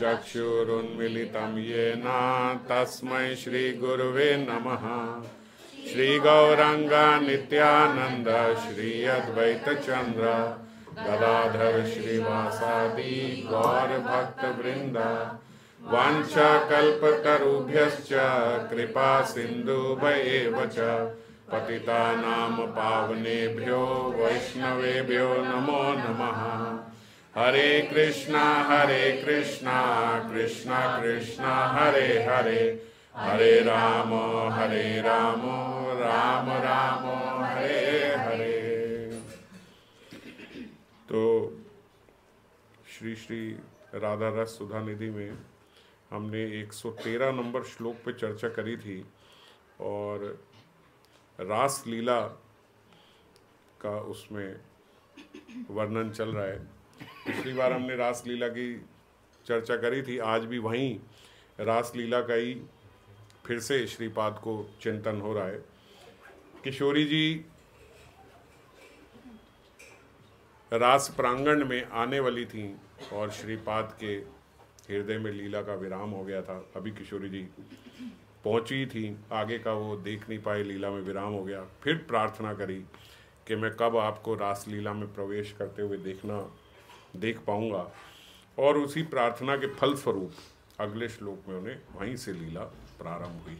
चक्षुरुन्मिलितं येन तस्मै श्रीगुरुवे नमः श्रीगौराङ्गनित्यानन्द श्री अद्वैतचन्द्र गदाधर श्रीवासादि गौरभक्तवृन्द वाञ्छाकल्पतरुभ्यश्च कृपा सिंधु पतिता च पतितानां पावनेभ्यो वैष्णवेभ्यो नमो नमः हरे कृष्णा हरे कृष्णा कृष्णा कृष्णा हरे हरे हरे राम हरे राम राम राम हरे हरे तो श्री श्री राधा रस सुधा निधि में हमने 113 नंबर श्लोक पे चर्चा करी थी और रास लीला का उसमें वर्णन चल रहा है पिछली बार हमने रासलीला की चर्चा करी थी आज भी वहीं रासलीला का ही फिर से श्रीपाद को चिंतन हो रहा है किशोरी जी रास प्रांगण में आने वाली थी और श्रीपाद के हृदय में लीला का विराम हो गया था अभी किशोरी जी पहुंची थी आगे का वो देख नहीं पाए लीला में विराम हो गया फिर प्रार्थना करी कि मैं कब आपको रास लीला में प्रवेश करते हुए देखना देख पाऊंगा और उसी प्रार्थना के फल स्वरूप अगले श्लोक में उन्हें वहीं से लीला प्रारंभ हुई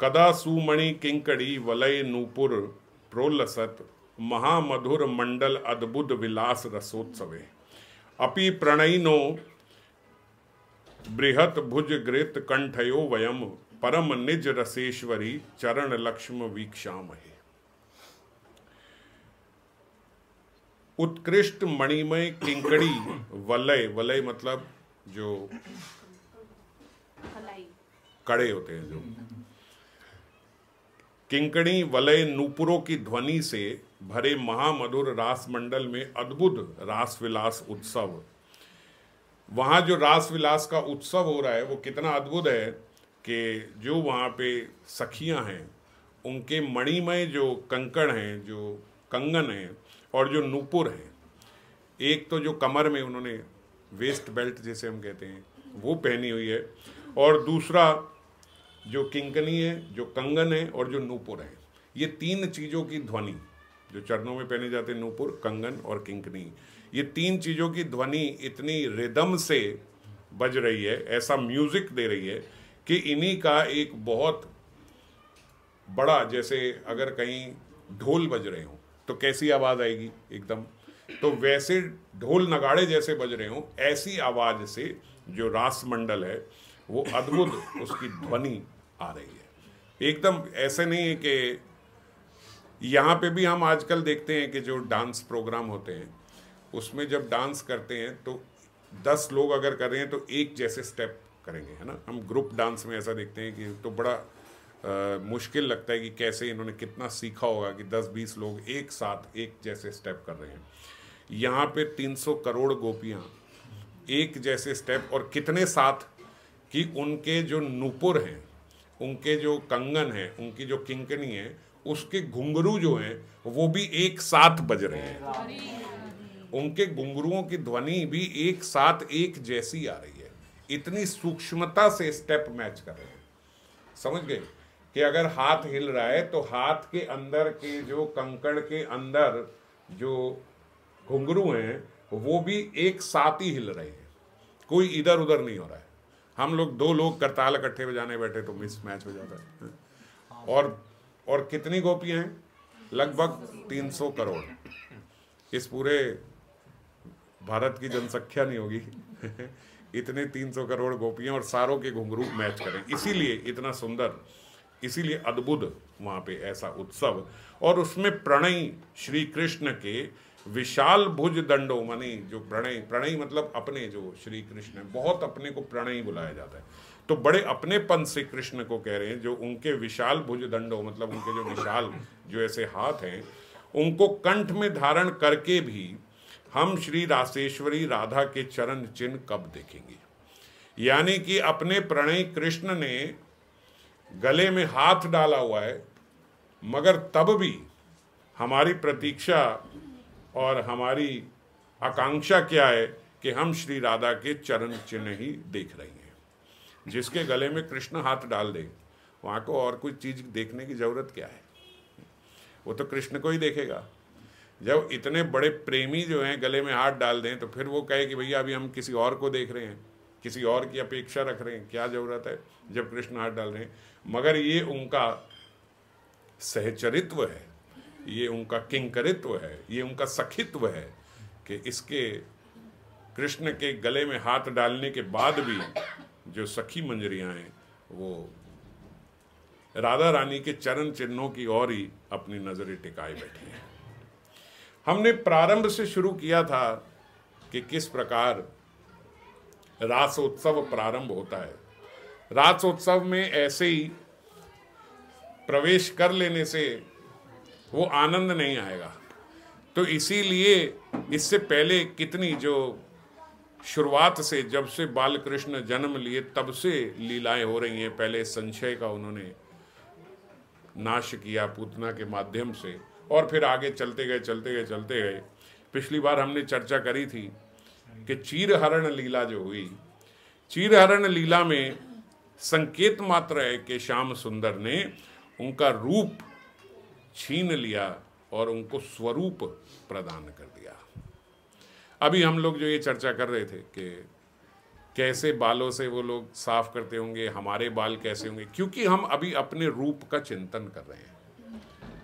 कदा सुमणि किंकड़ी वलय नूपुर प्रोलसत महामधुर मंडल अद्भुत विलास रसोत्सवे अपि प्रणयिनो बृहत भुज गृत कंठयो वयम परम निज रसेश्वरी चरण लक्ष्म वीक्षामहे उत्कृष्ट मणिमय किंकड़ी वलय वलय मतलब जो कड़े होते हैं जो किंकड़ी वलय नूपुरों की ध्वनि से भरे महामधुर रास मंडल में अद्भुत रासविलास उत्सव वहां जो रासविलास का उत्सव हो रहा है वो कितना अद्भुत है कि जो वहां पे सखियां हैं उनके मणिमय जो कंकड़ हैं जो कंगन हैं और जो नूपुर हैं एक तो जो कमर में उन्होंने वेस्ट बेल्ट जैसे हम कहते हैं वो पहनी हुई है और दूसरा जो किंकनी है जो कंगन है और जो नूपुर है ये तीन चीज़ों की ध्वनि जो चरणों में पहने जाते हैं नूपुर कंगन और किंकनी ये तीन चीज़ों की ध्वनि इतनी रिदम से बज रही है ऐसा म्यूजिक दे रही है कि इन्हीं का एक बहुत बड़ा जैसे अगर कहीं ढोल बज रहे हों तो कैसी आवाज़ आएगी एकदम तो वैसे ढोल नगाड़े जैसे बज रहे हो ऐसी आवाज़ से जो रास मंडल है वो अद्भुत उसकी ध्वनि आ रही है एकदम ऐसे नहीं है कि यहाँ पे भी हम आजकल देखते हैं कि जो डांस प्रोग्राम होते हैं उसमें जब डांस करते हैं तो दस लोग अगर कर रहे हैं तो एक जैसे स्टेप करेंगे है ना हम ग्रुप डांस में ऐसा देखते हैं कि तो बड़ा मुश्किल लगता है कि कैसे इन्होंने कितना सीखा होगा कि 10-20 लोग एक साथ एक जैसे स्टेप कर रहे हैं यहाँ पे 300 करोड़ गोपियाँ एक जैसे स्टेप और कितने साथ कि उनके जो नूपुर हैं उनके जो कंगन हैं उनकी जो किंकनी है उसके घुंघरू जो हैं वो भी एक साथ बज रहे हैं उनके घुंघरुओं की ध्वनि भी एक साथ एक जैसी आ रही है इतनी सूक्ष्मता से स्टेप मैच कर रहे हैं समझ गए कि अगर हाथ हिल रहा है तो हाथ के अंदर के जो कंकड़ के अंदर जो घुंघरू हैं वो भी एक साथ ही हिल रहे हैं कोई इधर उधर नहीं हो रहा है हम लोग दो लोग करताल इकट्ठे बजाने बैठे तो मिस मैच हो जाता है और और कितनी गोपियाँ हैं लगभग 300 करोड़ इस पूरे भारत की जनसंख्या नहीं होगी इतने 300 करोड़ गोपियाँ और सारों के घुंघरू मैच करें इसीलिए इतना सुंदर इसीलिए अद्भुत वहाँ पे ऐसा उत्सव और उसमें प्रणय श्री कृष्ण के विशाल भुज दंडो मनी जो प्रणय प्रणय मतलब अपने जो श्री कृष्ण है बहुत अपने को प्रणय बुलाया जाता है तो बड़े अपनेपन से कृष्ण को कह रहे हैं जो उनके विशाल भुज दंडो मतलब उनके जो विशाल जो ऐसे हाथ हैं उनको कंठ में धारण करके भी हम श्री राशेश्वरी राधा के चरण चिन्ह कब देखेंगे यानी कि अपने प्रणय कृष्ण ने गले में हाथ डाला हुआ है मगर तब भी हमारी प्रतीक्षा और हमारी आकांक्षा क्या है कि हम श्री राधा के चरण चिन्ह ही देख रहे हैं जिसके गले में कृष्ण हाथ डाल दें वहाँ को और कोई चीज़ देखने की ज़रूरत क्या है वो तो कृष्ण को ही देखेगा जब इतने बड़े प्रेमी जो हैं गले में हाथ डाल दें तो फिर वो कहे कि भैया अभी हम किसी और को देख रहे हैं किसी और की अपेक्षा रख रहे हैं क्या जरूरत है जब कृष्ण हाथ डाल रहे हैं मगर ये उनका सहचरित्व है ये उनका किंकरित्व है ये उनका सखित्व है कि इसके कृष्ण के गले में हाथ डालने के बाद भी जो सखी मंजरियां हैं वो राधा रानी के चरण चिन्हों की ओर ही अपनी नजरें टिकाए बैठी हैं हमने प्रारंभ से शुरू किया था कि किस प्रकार रासोत्सव प्रारंभ होता है रासोत्सव में ऐसे ही प्रवेश कर लेने से वो आनंद नहीं आएगा तो इसीलिए इससे पहले कितनी जो शुरुआत से जब से बाल कृष्ण जन्म लिए तब से लीलाएं हो रही हैं पहले संशय का उन्होंने नाश किया पूतना के माध्यम से और फिर आगे चलते गए चलते गए चलते गए पिछली बार हमने चर्चा करी थी कि चीरहरण लीला जो हुई चीरहरण लीला में संकेत मात्र है कि श्याम सुंदर ने उनका रूप छीन लिया और उनको स्वरूप प्रदान कर दिया अभी हम लोग जो ये चर्चा कर रहे थे कि कैसे बालों से वो लोग साफ करते होंगे हमारे बाल कैसे होंगे क्योंकि हम अभी अपने रूप का चिंतन कर रहे हैं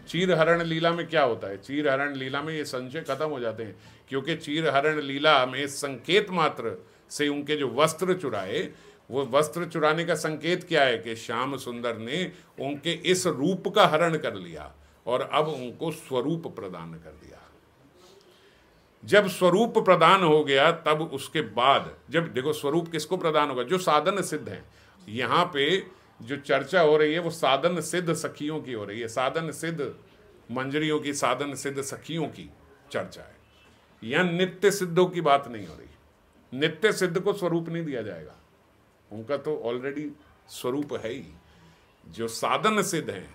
चीरहरण लीला में क्या होता है चीरहरण लीला में ये संशय खत्म हो जाते हैं क्योंकि चीरहरण लीला में संकेत मात्र से उनके जो वस्त्र चुराए वो वस्त्र चुराने का संकेत क्या है कि श्याम सुंदर ने उनके इस रूप का हरण कर लिया और अब उनको स्वरूप प्रदान कर दिया जब स्वरूप प्रदान हो गया तब उसके बाद जब देखो स्वरूप किसको प्रदान होगा जो साधन सिद्ध है यहाँ पे जो चर्चा हो रही है वो साधन सिद्ध सखियों की हो रही है साधन सिद्ध मंजरियों की साधन सिद्ध सखियों की चर्चा है या नित्य सिद्धों की बात नहीं हो रही नित्य सिद्ध को स्वरूप नहीं दिया जाएगा उनका तो ऑलरेडी स्वरूप है ही जो साधन सिद्ध हैं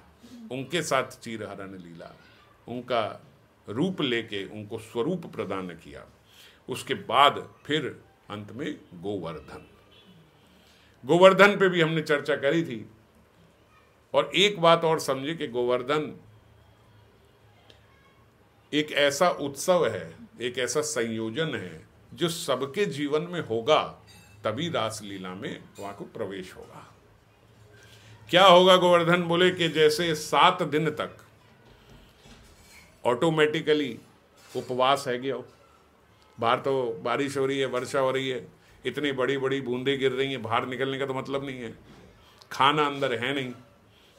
उनके साथ चीरहरण लीला उनका रूप लेके उनको स्वरूप प्रदान किया उसके बाद फिर अंत में गोवर्धन गोवर्धन पे भी हमने चर्चा करी थी और एक बात और समझे कि गोवर्धन एक ऐसा उत्सव है एक ऐसा संयोजन है जो सबके जीवन में होगा तभी रासलीला में वहां को प्रवेश होगा क्या होगा गोवर्धन बोले कि जैसे सात दिन तक ऑटोमेटिकली उपवास है गया बाहर तो बारिश हो रही है वर्षा हो रही है इतनी बड़ी बड़ी बूंदे गिर रही है बाहर निकलने का तो मतलब नहीं है खाना अंदर है नहीं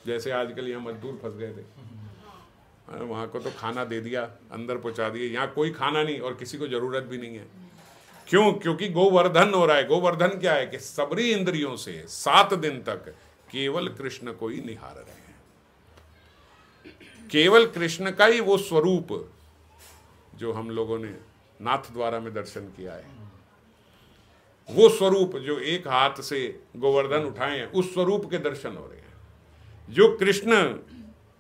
जैसे आजकल यहाँ मजदूर फंस गए थे वहाँ को तो खाना दे दिया अंदर पहुँचा दिए यहाँ कोई खाना नहीं और किसी को ज़रूरत भी नहीं है क्यों क्योंकि गोवर्धन हो रहा है गोवर्धन क्या है कि सबरी इंद्रियों से सात दिन तक केवल कृष्ण को ही निहार रहे हैं केवल कृष्ण का ही वो स्वरूप जो हम लोगों ने नाथ द्वारा में दर्शन किया है वो स्वरूप जो एक हाथ से गोवर्धन उठाए हैं उस स्वरूप के दर्शन हो रहे हैं जो कृष्ण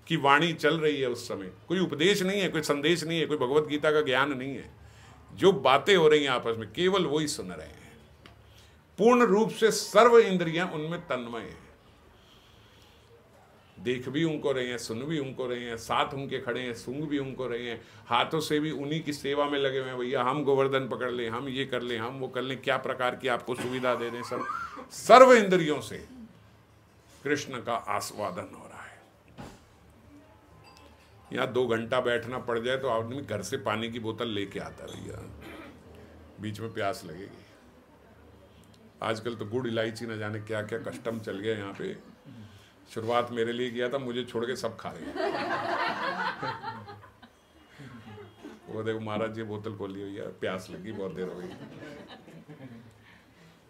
की वाणी चल रही है उस समय कोई उपदेश नहीं है कोई संदेश नहीं है कोई भगवत गीता का ज्ञान नहीं है जो बातें हो रही हैं आपस में केवल वही सुन रहे हैं पूर्ण रूप से सर्व इंद्रियां उनमें तन्मय है देख भी उनको रहे हैं सुन भी उनको रहे हैं साथ उनके खड़े हैं सुंग भी उनको रहे हैं हाथों से भी उन्हीं की सेवा में लगे हुए हैं भैया हम गोवर्धन पकड़ लें हम ये कर लें हम वो कर लें क्या प्रकार की आपको सुविधा दे दें सब सर्व इंद्रियों से कृष्ण का आस्वादन हो यहाँ दो घंटा बैठना पड़ जाए तो आदमी घर से पानी की बोतल लेके आता भैया बीच में प्यास लगेगी आजकल तो गुड़ इलायची ना जाने क्या क्या कस्टम चल गया यहाँ पे शुरुआत मेरे लिए किया था मुझे छोड़ के सब खा रहे वो देखो महाराज जी बोतल खोली हुई है प्यास लगी बहुत देर हो गई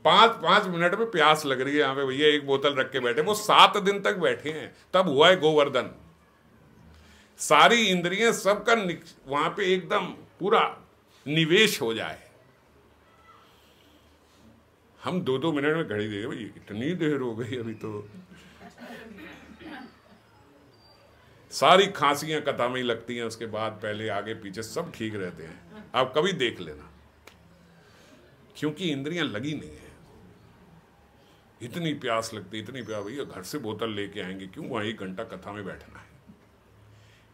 पांच पांच मिनट में प्यास लग रही है यहाँ पे भैया एक बोतल रख के बैठे वो सात दिन तक बैठे हैं तब हुआ है गोवर्धन सारी इंद्रियां सबका वहां पे एकदम पूरा निवेश हो जाए हम दो दो मिनट में घड़ी देंगे भाई इतनी देर हो गई अभी तो सारी खांसियां में ही लगती हैं उसके बाद पहले आगे पीछे सब ठीक रहते हैं आप कभी देख लेना क्योंकि इंद्रियां लगी नहीं है इतनी प्यास लगती इतनी प्यास भैया घर से बोतल लेके आएंगे क्यों वहां एक घंटा कथा में बैठना है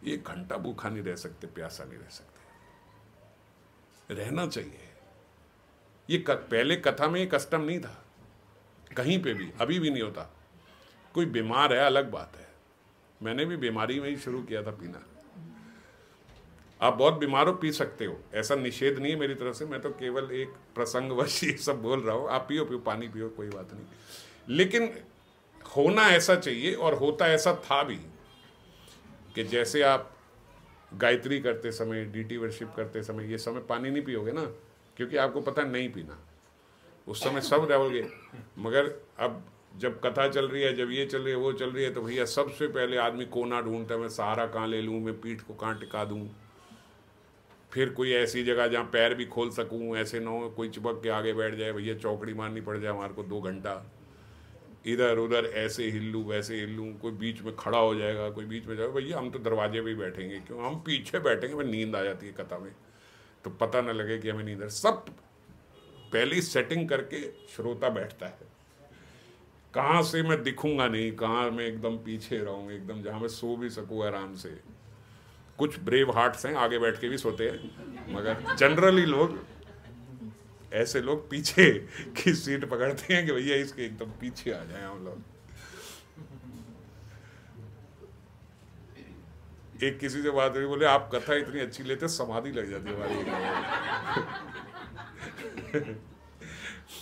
एक घंटा भूखा नहीं रह सकते प्यासा नहीं रह सकते रहना चाहिए ये पहले कथा में कस्टम नहीं था कहीं पे भी अभी भी नहीं होता कोई बीमार है अलग बात है मैंने भी बीमारी में ही शुरू किया था पीना आप बहुत बीमार हो पी सकते हो ऐसा निषेध नहीं है मेरी तरफ से मैं तो केवल एक प्रसंग वश ये सब बोल रहा हूँ आप पियो पियो पानी पियो कोई बात नहीं लेकिन होना ऐसा चाहिए और होता ऐसा था भी कि जैसे आप गायत्री करते समय डीटी वर्शिप करते समय ये समय पानी नहीं पियोगे ना क्योंकि आपको पता नहीं पीना उस समय सब रहोगे मगर अब जब कथा चल रही है जब ये चल रही है वो चल रही है तो भैया सबसे पहले आदमी कोना ढूंढता है मैं सहारा कहाँ ले लूँ मैं पीठ को कहाँ टिका दूँ फिर कोई ऐसी जगह जहाँ पैर भी खोल सकूँ ऐसे ना हो कोई चिपक के आगे बैठ जाए भैया चौकड़ी मारनी पड़ जाए हमारे को दो घंटा इधर उधर ऐसे हिलूँ वैसे हिलूँ कोई बीच में खड़ा हो जाएगा कोई बीच में जाएगा भैया हम तो दरवाजे पर बैठेंगे क्यों हम पीछे बैठेंगे भाई नींद आ जाती है कथा में तो पता ना लगे कि हमें नींद सब पहली सेटिंग करके श्रोता बैठता है कहाँ से मैं दिखूंगा नहीं कहाँ मैं एकदम पीछे रहूँगा एकदम जहाँ मैं सो भी सकूँ आराम से कुछ ब्रेव हार्ट्स हैं आगे बैठ के भी सोते हैं मगर जनरली लोग ऐसे लोग पीछे की सीट पकड़ते हैं कि भैया इसके एकदम पीछे आ जाए हम लोग एक किसी से बात हुई बोले आप कथा इतनी अच्छी लेते समाधि लग जाती हमारी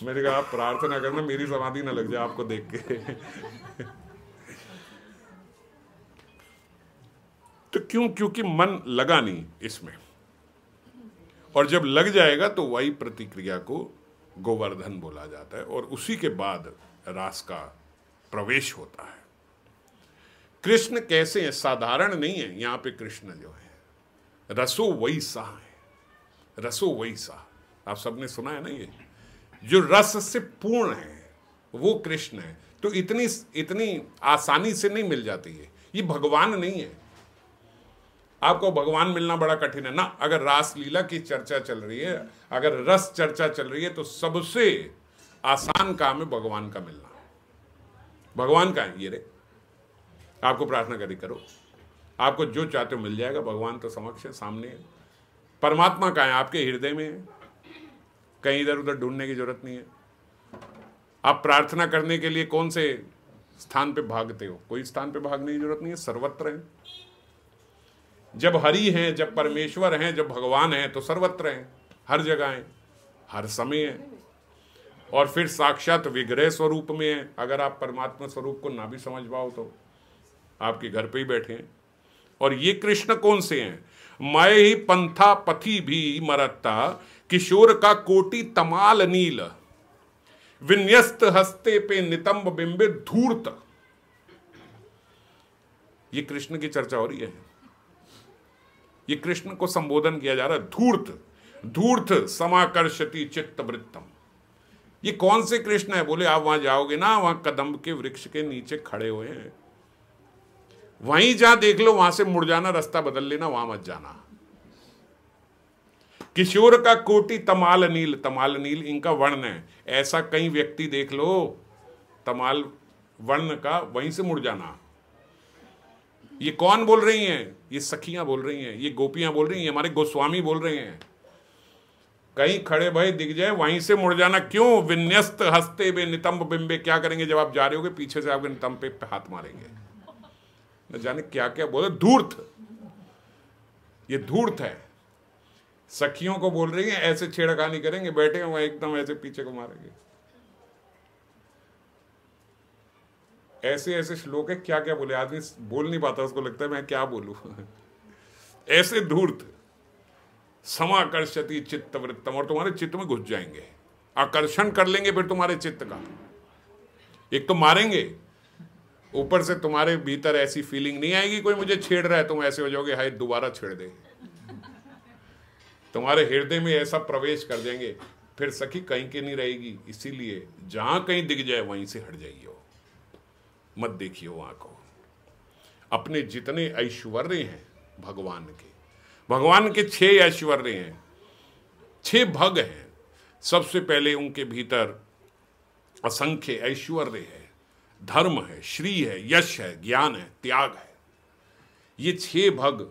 मैंने कहा आप प्रार्थना करना मेरी समाधि ना लग जाए आपको देख के तो क्यों क्योंकि मन लगा नहीं इसमें और जब लग जाएगा तो वही प्रतिक्रिया को गोवर्धन बोला जाता है और उसी के बाद रास का प्रवेश होता है कृष्ण कैसे हैं साधारण नहीं है यहां पे कृष्ण जो है रसो वही सा है रसो वही सा आप सबने सुना है ना ये जो रस से पूर्ण है वो कृष्ण है तो इतनी इतनी आसानी से नहीं मिल जाती है ये भगवान नहीं है आपको भगवान मिलना बड़ा कठिन है ना अगर रासलीला की चर्चा चल रही है अगर रस चर्चा चल रही है तो सबसे आसान काम है भगवान का मिलना भगवान का है ये रे आपको प्रार्थना करी करो आपको जो चाहते हो मिल जाएगा भगवान तो समक्ष है सामने है परमात्मा का है आपके हृदय में है कहीं इधर उधर ढूंढने की जरूरत नहीं है आप प्रार्थना करने के लिए कौन से स्थान पे भागते हो कोई स्थान पे भागने की जरूरत नहीं है सर्वत्र है जब हरि हैं जब परमेश्वर हैं जब भगवान हैं तो सर्वत्र हैं हर जगह हैं हर समय हैं और फिर साक्षात विग्रह स्वरूप में है अगर आप परमात्मा स्वरूप को ना भी समझ पाओ तो आपके घर पे ही बैठे हैं और ये कृष्ण कौन से हैं मैं ही पंथा पथि भी मरत्ता किशोर का कोटि तमाल नील विन्यस्त हस्ते पे नितंब बिंबे धूर्त ये कृष्ण की चर्चा हो रही है ये कृष्ण को संबोधन किया जा रहा है धूर्त धूर्त समाकर्षति चित्त वृत्तम ये कौन से कृष्ण है बोले आप वहां जाओगे ना वहां कदम के वृक्ष के नीचे खड़े हुए हैं वहीं जहां देख लो वहां से मुड़ जाना रास्ता बदल लेना वहां मत जाना किशोर का कोटि तमाल नील तमाल नील इनका वर्ण है ऐसा कई व्यक्ति देख लो तमाल वर्ण का वहीं से मुड़ जाना ये कौन बोल रही हैं ये सखियां बोल रही हैं ये गोपियां बोल रही हैं हमारे गोस्वामी बोल रहे हैं कहीं खड़े भाई दिख जाए वहीं से मुड़ जाना क्यों विन्यस्त हस्ते बे नितंब बिंबे क्या करेंगे जब आप जा रहे होगे पीछे से आपके नितंब पे हाथ मारेंगे न जाने क्या क्या बोले धूर्त ये धूर्त है सखियों को बोल रही है ऐसे छेड़खानी करेंगे बैठे हुए एकदम ऐसे पीछे को मारेंगे ऐसे ऐसे श्लोक है क्या क्या बोले आदमी बोल नहीं पाता उसको लगता है मैं क्या बोलू ऐसे धूर्त समाकर्षति चित्त वृत्तम और तुम्हारे चित्त में घुस जाएंगे आकर्षण कर लेंगे फिर तुम्हारे चित्त का एक तो मारेंगे ऊपर से तुम्हारे भीतर ऐसी फीलिंग नहीं आएगी कोई मुझे छेड़ रहा है तुम ऐसे हो जाओगे हाय दोबारा छेड़ दे तुम्हारे हृदय में ऐसा प्रवेश कर देंगे फिर सखी कहीं के नहीं रहेगी इसीलिए जहां कहीं दिख जाए वहीं से हट जाइए मत देखिए वहां को अपने जितने ऐश्वर्य हैं भगवान के भगवान के छह ऐश्वर्य हैं छह भग हैं सबसे पहले उनके भीतर असंख्य ऐश्वर्य है धर्म है श्री है यश है ज्ञान है त्याग है ये छह भग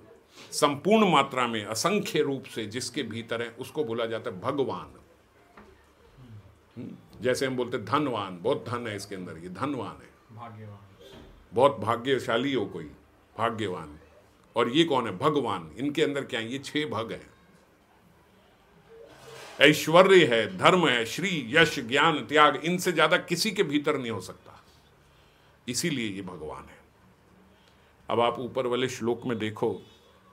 संपूर्ण मात्रा में असंख्य रूप से जिसके भीतर है उसको बोला जाता है भगवान हम्म, जैसे हम बोलते धनवान बहुत धन है इसके अंदर ये धनवान है बहुत भाग्यशाली हो कोई भाग्यवान और ये कौन है भगवान इनके अंदर क्या है ये छह भग हैं ऐश्वर्य है धर्म है श्री यश ज्ञान त्याग इनसे ज्यादा किसी के भीतर नहीं हो सकता इसीलिए ये भगवान है अब आप ऊपर वाले श्लोक में देखो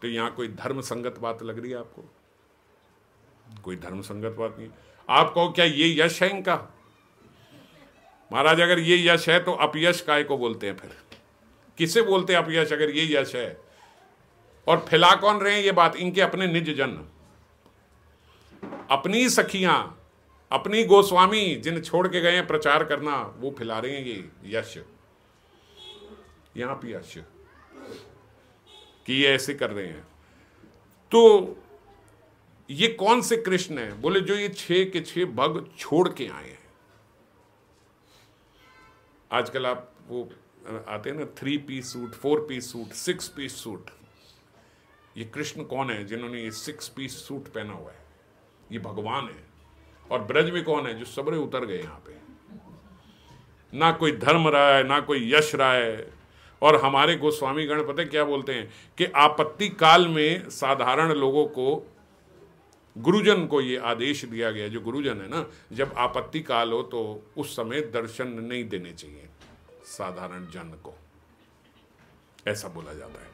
तो यहां कोई धर्म संगत बात लग रही है आपको कोई धर्म संगत बात नहीं आप कहो क्या ये यश है इनका महाराज अगर ये यश है तो अपयश काय को बोलते हैं फिर किसे बोलते हैं अपयश अगर ये यश है और फैला कौन रहे हैं ये बात इनके अपने निज जन अपनी सखियां अपनी गोस्वामी जिन छोड़ के गए हैं प्रचार करना वो फैला रहे हैं ये यश यहां पर यश कि ये ऐसे कर रहे हैं तो ये कौन से कृष्ण है बोले जो ये छे के छे भग छोड़ के आए हैं आजकल आप वो आते हैं ना three piece suit four piece suit six piece suit ये कृष्ण कौन है जिन्होंने ये सिक्स पीस सूट पहना हुआ है ये भगवान है और ब्रज में कौन है जो सबरे उतर गए यहाँ पे ना कोई धर्म रहा है ना कोई यश रहा है और हमारे गोस्वामी गण पता क्या बोलते हैं कि आपत्ति काल में साधारण लोगों को गुरुजन को ये आदेश दिया गया जो गुरुजन है ना जब आपत्ति काल हो तो उस समय दर्शन नहीं देने चाहिए साधारण जन को ऐसा बोला जाता है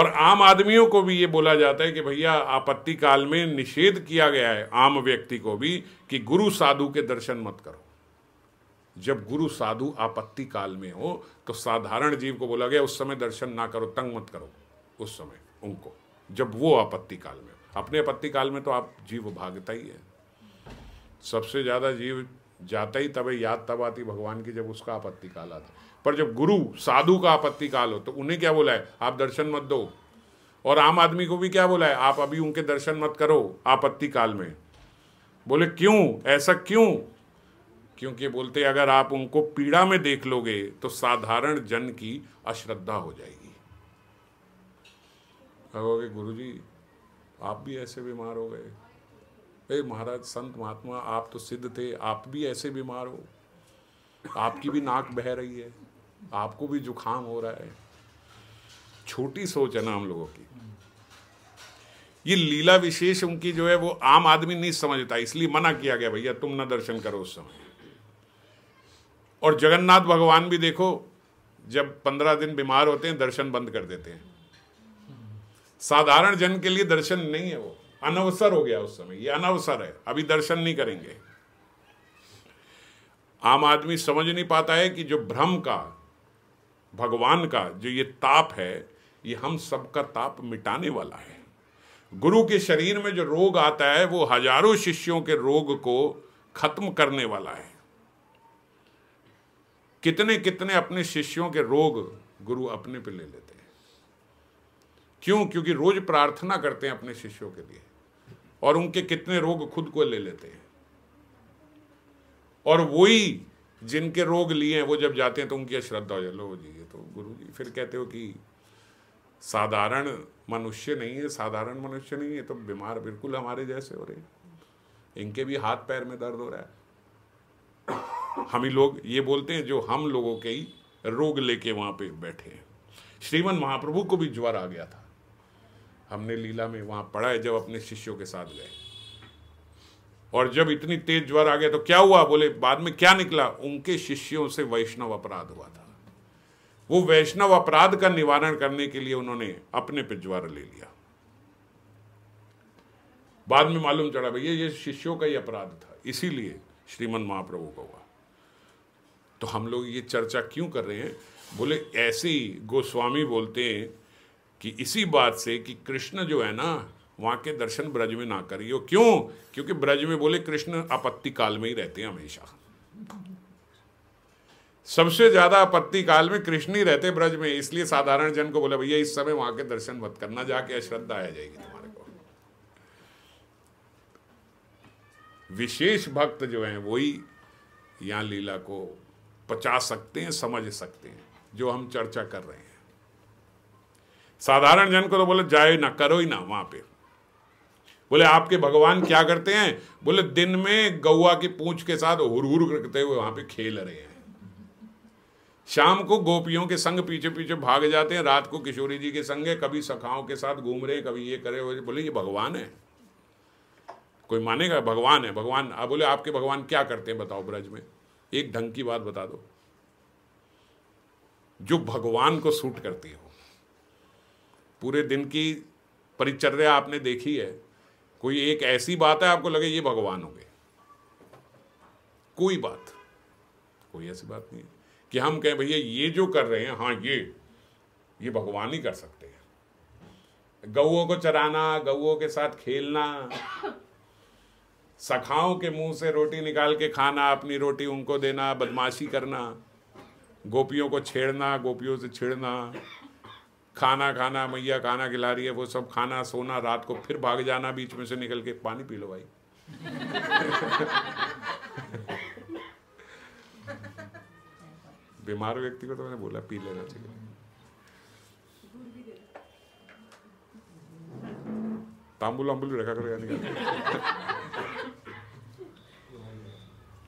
और आम आदमियों को भी ये बोला जाता है कि भैया आपत्ति काल में निषेध किया गया है आम व्यक्ति को भी कि गुरु साधु के दर्शन मत करो जब गुरु साधु आपत्ति काल में हो तो साधारण जीव को बोला गया उस समय दर्शन ना करो तंग मत करो उस समय उनको जब वो आपत्ति काल में अपने आपत्ति काल में तो आप जीव भागता ही है सबसे ज़्यादा जीव जाता ही तब याद तब आती भगवान की जब उसका आपत्ति काल आता पर जब गुरु साधु का आपत्ति काल हो तो उन्हें क्या बोला है आप दर्शन मत दो और आम आदमी को भी क्या बोला है आप अभी उनके दर्शन मत करो आपत्ति काल में बोले क्यों ऐसा क्यों क्योंकि बोलते अगर आप उनको पीड़ा में देख लोगे तो साधारण जन की अश्रद्धा हो जाएगी गुरु जी आप भी ऐसे बीमार हो गए अरे महाराज संत महात्मा आप तो सिद्ध थे आप भी ऐसे बीमार हो आपकी भी नाक बह रही है आपको भी जुखाम हो रहा है छोटी सोच है ना हम लोगों की ये लीला विशेष उनकी जो है वो आम आदमी नहीं समझता इसलिए मना किया गया भैया तुम ना दर्शन करो उस समय और जगन्नाथ भगवान भी देखो जब पंद्रह दिन बीमार होते हैं दर्शन बंद कर देते हैं साधारण जन के लिए दर्शन नहीं है वो अनवसर हो गया उस समय ये अनवसर है अभी दर्शन नहीं करेंगे आम आदमी समझ नहीं पाता है कि जो भ्रम का भगवान का जो ये ताप है ये हम सबका ताप मिटाने वाला है गुरु के शरीर में जो रोग आता है वो हजारों शिष्यों के रोग को खत्म करने वाला है कितने कितने अपने शिष्यों के रोग गुरु अपने पे ले लेते क्यों क्योंकि रोज प्रार्थना करते हैं अपने शिष्यों के लिए और उनके कितने रोग खुद को ले लेते हैं और वही जिनके रोग लिए हैं वो जब जाते हैं तो उनकी अश्रद्धा हो जाए जी ये तो गुरु जी फिर कहते हो कि साधारण मनुष्य नहीं है साधारण मनुष्य नहीं है तो बीमार बिल्कुल हमारे जैसे हो रहे हैं इनके भी हाथ पैर में दर्द हो रहा है हम ही लोग ये बोलते हैं जो हम लोगों के ही रोग लेके वहां पे बैठे हैं श्रीमन महाप्रभु को भी ज्वर आ गया था हमने लीला में वहां पढ़ा है जब अपने शिष्यों के साथ गए और जब इतनी तेज ज्वर आ गया तो क्या हुआ बोले बाद में क्या निकला उनके शिष्यों से वैष्णव अपराध हुआ था वो वैष्णव अपराध का निवारण करने के लिए उन्होंने अपने पे ज्वर ले लिया बाद में मालूम चढ़ा भैया ये शिष्यों का ही अपराध था इसीलिए श्रीमन महाप्रभु का हुआ तो हम लोग ये चर्चा क्यों कर रहे हैं बोले ऐसी गोस्वामी बोलते हैं कि इसी बात से कि कृष्ण जो है ना वहाँ के दर्शन ब्रज में ना करियो क्यों क्योंकि ब्रज में बोले कृष्ण आपत्ति काल में ही रहते हैं हमेशा सबसे ज्यादा आपत्ति काल में कृष्ण ही रहते ब्रज में इसलिए साधारण जन को बोले भैया इस समय वहां के दर्शन मत करना जाके अश्रद्धा आ जाएगी तुम्हारे को विशेष भक्त जो हैं वही यहां लीला को पचा सकते हैं समझ सकते हैं जो हम चर्चा कर रहे हैं साधारण जन को तो बोले जाए ना करो ही ना वहां पे बोले आपके भगवान क्या करते हैं बोले दिन में गौआ की पूंछ के साथ हुर हुर करते हुए वहां पे खेल रहे हैं शाम को गोपियों के संग पीछे पीछे भाग जाते हैं रात को किशोरी जी के संग है कभी सखाओं के साथ घूम रहे हैं कभी ये करे बोले ये भगवान है कोई मानेगा भगवान है भगवान अब बोले आपके भगवान क्या करते हैं बताओ ब्रज में एक ढंग की बात बता दो जो भगवान को सूट करती हो पूरे दिन की परिचर्या आपने देखी है कोई एक ऐसी बात है आपको लगे ये भगवान हो गए कोई बात कोई ऐसी बात नहीं है कि हम कहें भैया ये जो कर रहे हैं हाँ ये ये भगवान ही कर सकते हैं गऊ को चराना गऊ के साथ खेलना सखाओं के मुंह से रोटी निकाल के खाना अपनी रोटी उनको देना बदमाशी करना गोपियों को छेड़ना गोपियों से छेड़ना खाना खाना मैया खाना खिला रही है वो सब खाना सोना रात को फिर भाग जाना बीच में से निकल के पानी पी लो भाई बीमार व्यक्ति को तो मैंने बोला पी लेना चाहिए तांबुल आंबुल भी रखा कर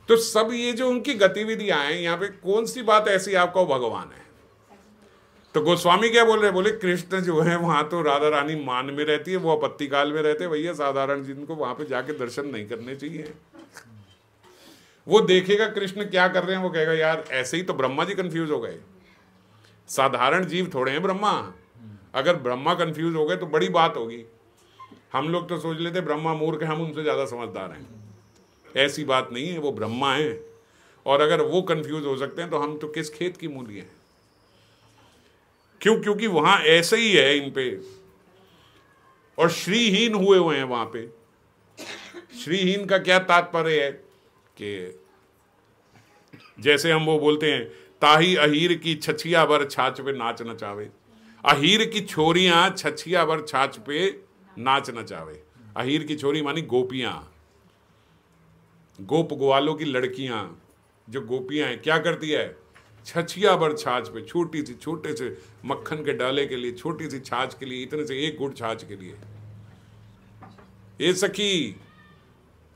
तो सब ये जो उनकी गतिविधियां हैं यहाँ पे कौन सी बात ऐसी आपका भगवान है तो गोस्वामी क्या बोल रहे बोले कृष्ण जो है वहां तो राधा रानी मान में रहती है वो आपत्ति काल में रहते भैया साधारण जिनको वहां पे जाके दर्शन नहीं करने चाहिए वो देखेगा कृष्ण क्या कर रहे हैं वो कहेगा यार ऐसे ही तो ब्रह्मा जी कंफ्यूज हो गए साधारण जीव थोड़े हैं ब्रह्मा अगर ब्रह्मा कंफ्यूज हो गए तो बड़ी बात होगी हम लोग तो सोच लेते ब्रह्मा मूर्ख हम उनसे ज़्यादा समझदार हैं ऐसी बात नहीं है वो ब्रह्मा है और अगर वो कंफ्यूज हो सकते हैं तो हम तो किस खेत की मूल्य हैं क्यों क्योंकि वहां ऐसे ही है इन पे और श्रीहीन हुए हुए हैं वहां पे श्रीहीन का क्या तात्पर्य है कि जैसे हम वो बोलते हैं ताही अहीर की छछिया भर छाछ पे नाच नचावे अहीर की छोरियां छछिया भर छाछ पे नाच नचावे अहीर की छोरी मानी गोपियां गोप ग्वालों की लड़कियां जो गोपियां हैं क्या करती है छछिया भर छाछ पे छोटी सी छोटे से मक्खन के डाले के लिए छोटी सी छाछ के लिए इतने से एक गुड़ छाछ के लिए ये सखी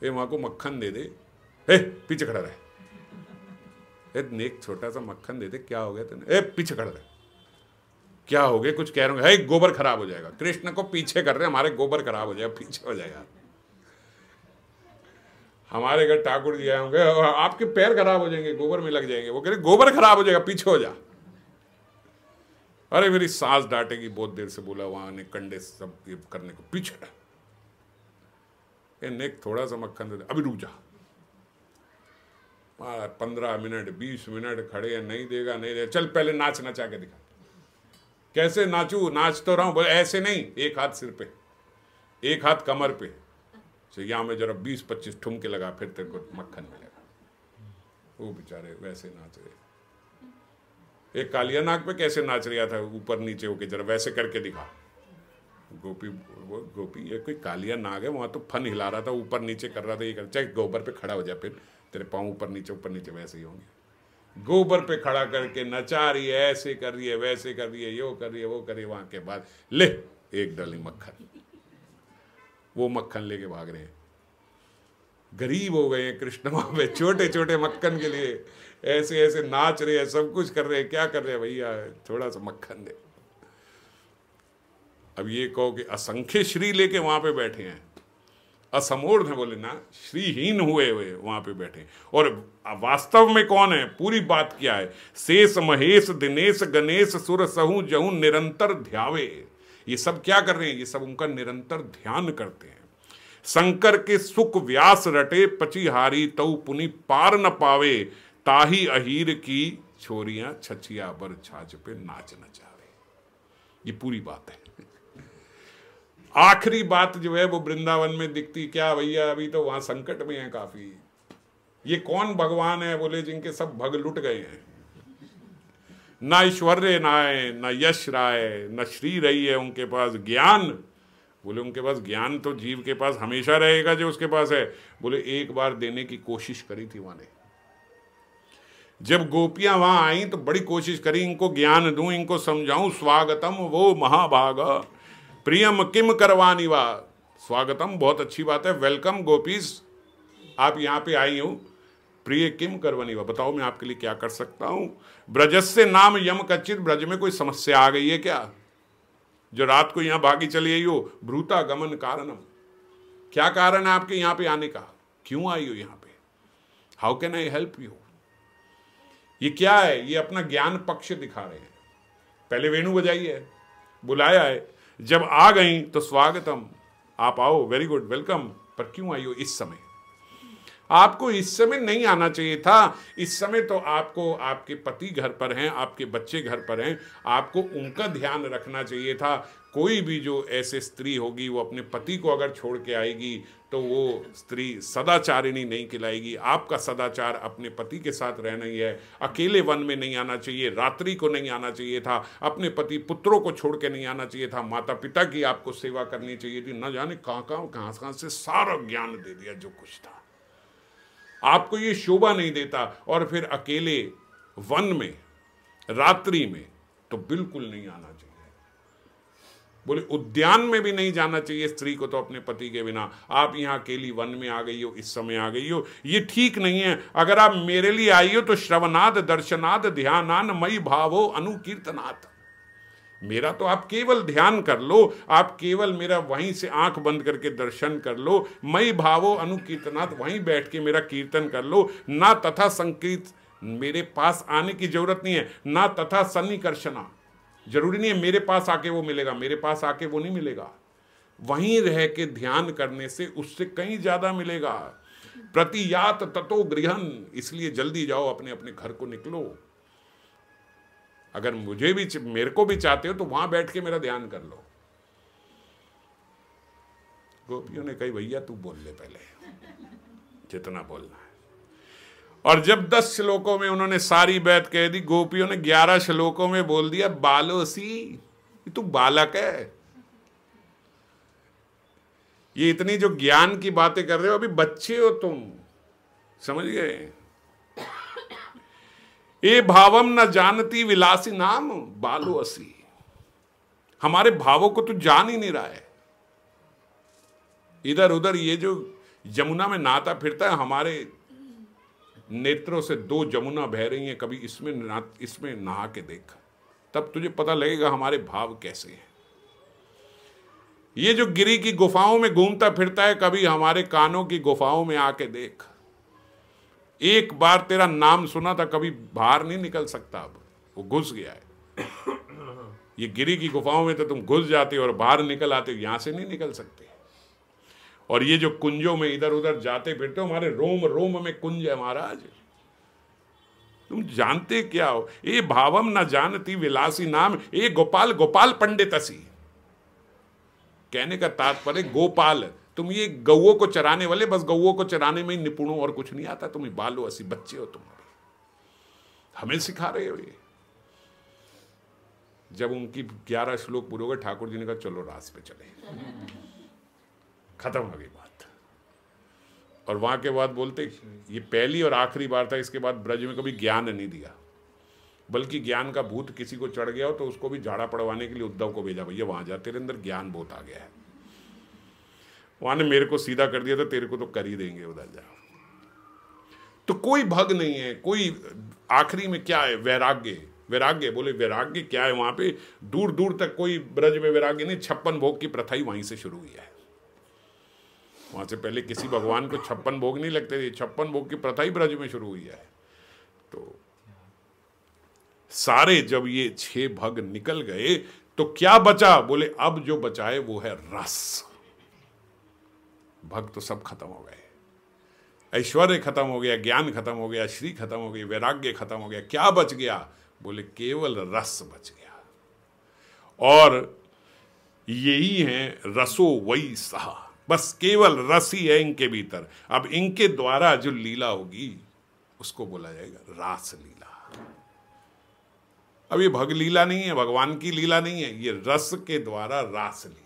ए माँ को मक्खन दे दे ए पीछे खड़ा रहे ए नेक छोटा सा मक्खन दे दे क्या हो गया तेने पीछे खड़ा रहे क्या हो गया कुछ कह रहे हो गोबर खराब हो जाएगा कृष्ण को पीछे कर रहे हमारे गोबर खराब हो जाएगा पीछे हो जाएगा हमारे घर ठाकुर जी आए होंगे आपके पैर खराब हो जाएंगे गोबर में लग जाएंगे वो कह रहे गोबर खराब हो जाएगा पीछे हो जा अरे मेरी सांस डांटेगी बहुत देर से बोला वहां ने कंडे सब ये करने को पीछे नेक थोड़ा सा मक्खन दे अभी रुक जा पंद्रह मिनट बीस मिनट खड़े हैं नहीं देगा नहीं देगा चल पहले नाच नचा के दिखा कैसे नाचू नाच तो रहा हूं बोले ऐसे नहीं एक हाथ सिर पे एक हाथ कमर पे से तो यहाँ में जरा बीस पच्चीस ठुमके लगा फिर तेरे को मक्खन मिलेगा वो बेचारे वैसे नाच रहे एक कालिया नाग पे कैसे नाच रहा था ऊपर नीचे होके जरा वैसे करके दिखा गोपी वो गोपी ये कोई कालिया नाग है वहाँ तो फन हिला रहा था ऊपर नीचे कर रहा था ये कर चाहे गोबर पे खड़ा हो जाए फिर तेरे पाँव ऊपर नीचे ऊपर नीचे वैसे ही होंगे गोबर पे खड़ा करके नचा रही है ऐसे कर रही है वैसे कर रही है यो कर रही है वो कर रही है वहाँ के बाद ले एक डली मक्खन वो मक्खन लेके भाग रहे हैं गरीब हो गए हैं कृष्ण में छोटे छोटे मक्खन के लिए ऐसे ऐसे नाच रहे हैं सब कुछ कर रहे हैं क्या कर रहे हैं भैया थोड़ा सा मक्खन दे अब ये कहो कि असंख्य श्री लेके वहां पे बैठे हैं असमूर्ण है बोले ना श्रीहीन हुए हुए वहां पे बैठे और वास्तव में कौन है पूरी बात क्या है शेष महेश दिनेश गणेश सुर सहू जहू निरंतर ध्यावे ये सब क्या कर रहे हैं ये सब उनका निरंतर ध्यान करते हैं शंकर के सुख व्यास रटे पचिहारी तऊ पुनि पार न पावे ताही अहीर की छोरियां छछिया बर छाछ पे नाच न चाहे ये पूरी बात है आखिरी बात जो है वो वृंदावन में दिखती क्या भैया अभी तो वहां संकट में है काफी ये कौन भगवान है बोले जिनके सब भग लुट गए हैं ना ऐश्वर्य ना है ना यश राय न श्री रही है उनके पास ज्ञान बोले उनके पास ज्ञान तो जीव के पास हमेशा रहेगा जो उसके पास है बोले एक बार देने की कोशिश करी थी वहां ने जब गोपियां वहां आई तो बड़ी कोशिश करी इनको ज्ञान दूं इनको समझाऊं स्वागतम वो महाभाग प्रियम किम करवानी वा स्वागतम बहुत अच्छी बात है वेलकम गोपीस आप यहां पे आई हूं प्रिय किम करवनी बताओ मैं आपके लिए क्या कर सकता हूं ब्रजस्य से नाम यम कच्चित ब्रज में कोई समस्या आ गई है क्या जो रात को यहां भागी चली आई हो भ्रूता गमन कारणम क्या कारण है आपके यहाँ पे आने का क्यों आई हो यहाँ पे how can I help you ये क्या है ये अपना ज्ञान पक्ष दिखा रहे हैं पहले वेणु बजाई है बुलाया है जब आ गई तो स्वागतम आप आओ वेरी गुड वेलकम पर क्यों आई हो इस समय आपको इस समय नहीं आना चाहिए था इस समय तो आपको आपके पति घर पर हैं आपके बच्चे घर पर हैं आपको उनका ध्यान रखना चाहिए था कोई भी जो ऐसे स्त्री होगी वो अपने पति को अगर छोड़ के आएगी तो वो स्त्री सदाचारिणी नहीं खिलाएगी आपका सदाचार अपने पति के साथ रहना ही है अकेले वन में नहीं आना चाहिए रात्रि को नहीं आना चाहिए था अपने पति पुत्रों को छोड़ के नहीं आना चाहिए था माता पिता की आपको सेवा करनी चाहिए थी न जाने कहाँ कहाँ कहाँ कहाँ से सारा ज्ञान दे दिया जो कुछ था आपको ये शोभा नहीं देता और फिर अकेले वन में रात्रि में तो बिल्कुल नहीं आना चाहिए बोले उद्यान में भी नहीं जाना चाहिए स्त्री को तो अपने पति के बिना आप यहां अकेली वन में आ गई हो इस समय आ गई हो ये ठीक नहीं है अगर आप मेरे लिए आई हो तो श्रवनाद दर्शनाद ध्यानान मई भावो अनुकीर्तनाथ मेरा तो आप केवल ध्यान कर लो आप केवल मेरा वहीं से आंख बंद करके दर्शन कर लो मई भावो अनुकीर्तनाथ वहीं बैठ के मेरा कीर्तन कर लो ना तथा संकीर्त मेरे पास आने की जरूरत नहीं है ना तथा सन्निकर्षणा जरूरी नहीं है मेरे पास आके वो मिलेगा मेरे पास आके वो नहीं मिलेगा वहीं रह के ध्यान करने से उससे कहीं ज्यादा मिलेगा प्रतियात ततो गृहन इसलिए जल्दी जाओ अपने अपने घर को निकलो अगर मुझे भी मेरे को भी चाहते हो तो वहां बैठ के मेरा ध्यान कर लो गोपियों ने कही भैया तू बोल ले पहले जितना बोलना है और जब दस श्लोकों में उन्होंने सारी बैत कह दी गोपियों ने ग्यारह श्लोकों में बोल दिया बालोसी तू बालक है ये इतनी जो ज्ञान की बातें कर रहे हो अभी बच्चे हो तुम समझ गए ये भावम न जानती विलासी नाम बालो असी हमारे भावों को तो जान ही नहीं रहा है इधर उधर ये जो यमुना में नाता फिरता है हमारे नेत्रों से दो जमुना बह रही हैं कभी इसमें ना इसमें नहा के देख तब तुझे पता लगेगा हमारे भाव कैसे हैं ये जो गिरी की गुफाओं में घूमता फिरता है कभी हमारे कानों की गुफाओं में आके देख एक बार तेरा नाम सुना था कभी बाहर नहीं निकल सकता अब वो घुस गया है ये गिरी की गुफाओं में तो तुम घुस जाते हो और बाहर निकल आते हो यहां से नहीं निकल सकते और ये जो कुंजों में इधर उधर जाते फिरते हो हमारे रोम रोम में कुंज है महाराज तुम जानते क्या हो ये भावम न जानती विलासी नाम ये गोपाल गोपाल पंडित असी कहने का तात्पर्य गोपाल तुम ये गऊ को चराने वाले बस गऊ को चराने में ही निपुण और कुछ नहीं आता तुम्हें बालो ऐसी बच्चे हो तुम्हारे हमें सिखा रहे हो ये जब उनकी ग्यारह श्लोक पूरे हो गए ठाकुर जी ने कहा चलो रास पे चले खत्म हो गई बात और वहां के बाद बोलते ये पहली और आखिरी बार था इसके बाद ब्रज में कभी ज्ञान नहीं दिया बल्कि ज्ञान का भूत किसी को चढ़ गया हो तो उसको भी झाड़ा पड़वाने के लिए उद्धव को भेजा भैया वहां जा तेरे अंदर ज्ञान बहुत आ गया है वहां ने मेरे को सीधा कर दिया था तो तेरे को तो कर ही देंगे उधर जा तो कोई भग नहीं है कोई आखिरी में क्या है वैराग्य वैराग्य बोले वैराग्य क्या है वहां पे दूर दूर तक कोई ब्रज में वैराग्य नहीं छप्पन भोग की प्रथा ही वहीं से शुरू हुई है वहां से पहले किसी भगवान को छप्पन भोग नहीं लगते थे छप्पन भोग की प्रथा ही ब्रज में शुरू हुई है तो सारे जब ये छह भग निकल गए तो क्या बचा बोले अब जो बचा है वो है रस भक्त तो सब खत्म हो गए ऐश्वर्य खत्म हो गया ज्ञान खत्म हो गया श्री खत्म हो गई वैराग्य खत्म हो गया क्या बच गया बोले केवल रस बच गया और यही है रसो वही सहा बस केवल रस ही है इनके भीतर अब इनके द्वारा जो लीला होगी उसको बोला जाएगा रास लीला अब ये भग लीला नहीं है भगवान की लीला नहीं है ये रस के द्वारा रास लीला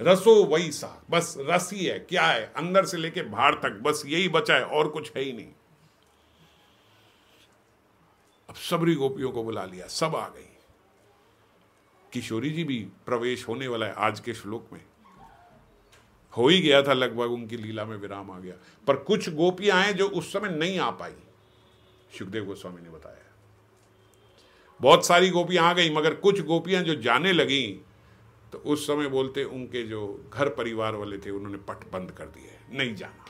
रसो वही सा बस रस ही है क्या है अंदर से लेके बाहर तक बस यही बचा है और कुछ है ही नहीं अब सबरी गोपियों को बुला लिया सब आ गई किशोरी जी भी प्रवेश होने वाला है आज के श्लोक में हो ही गया था लगभग उनकी लीला में विराम आ गया पर कुछ गोपियां हैं जो उस समय नहीं आ पाई सुखदेव गोस्वामी ने बताया बहुत सारी गोपियां आ गई मगर कुछ गोपियां जो जाने लगी तो उस समय बोलते उनके जो घर परिवार वाले थे उन्होंने पट बंद कर दिया नहीं जाना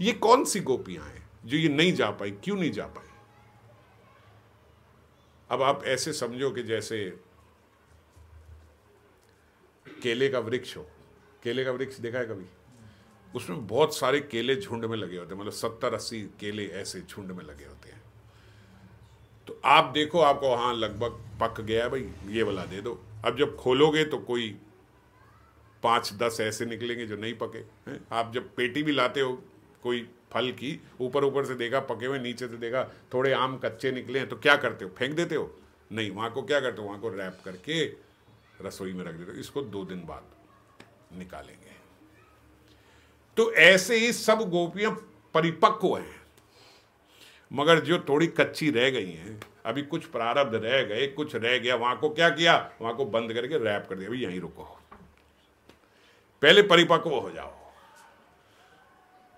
ये कौन सी गोपियां हैं जो ये नहीं जा पाई क्यों नहीं जा पाई अब आप ऐसे समझो कि जैसे केले का वृक्ष हो केले का वृक्ष देखा है कभी उसमें बहुत सारे केले झुंड में लगे होते हैं मतलब सत्तर अस्सी केले ऐसे झुंड में लगे होते हैं तो आप देखो आपको हाँ लगभग पक गया भाई ये वाला दे दो अब जब खोलोगे तो कोई पाँच दस ऐसे निकलेंगे जो नहीं पके हैं आप जब पेटी भी लाते हो कोई फल की ऊपर ऊपर से देखा पके हुए नीचे से देखा थोड़े आम कच्चे निकले हैं तो क्या करते हो फेंक देते हो नहीं वहाँ को क्या करते हो वहाँ को रैप करके रसोई में रख देते हो इसको दो दिन बाद निकालेंगे तो ऐसे ही सब गोपियां परिपक्व हैं मगर जो थोड़ी कच्ची रह गई हैं अभी कुछ प्रारब्ध रह गए कुछ रह गया वहां को क्या किया वहां को बंद करके रैप कर दिया अभी यहीं रुको पहले परिपक्व हो जाओ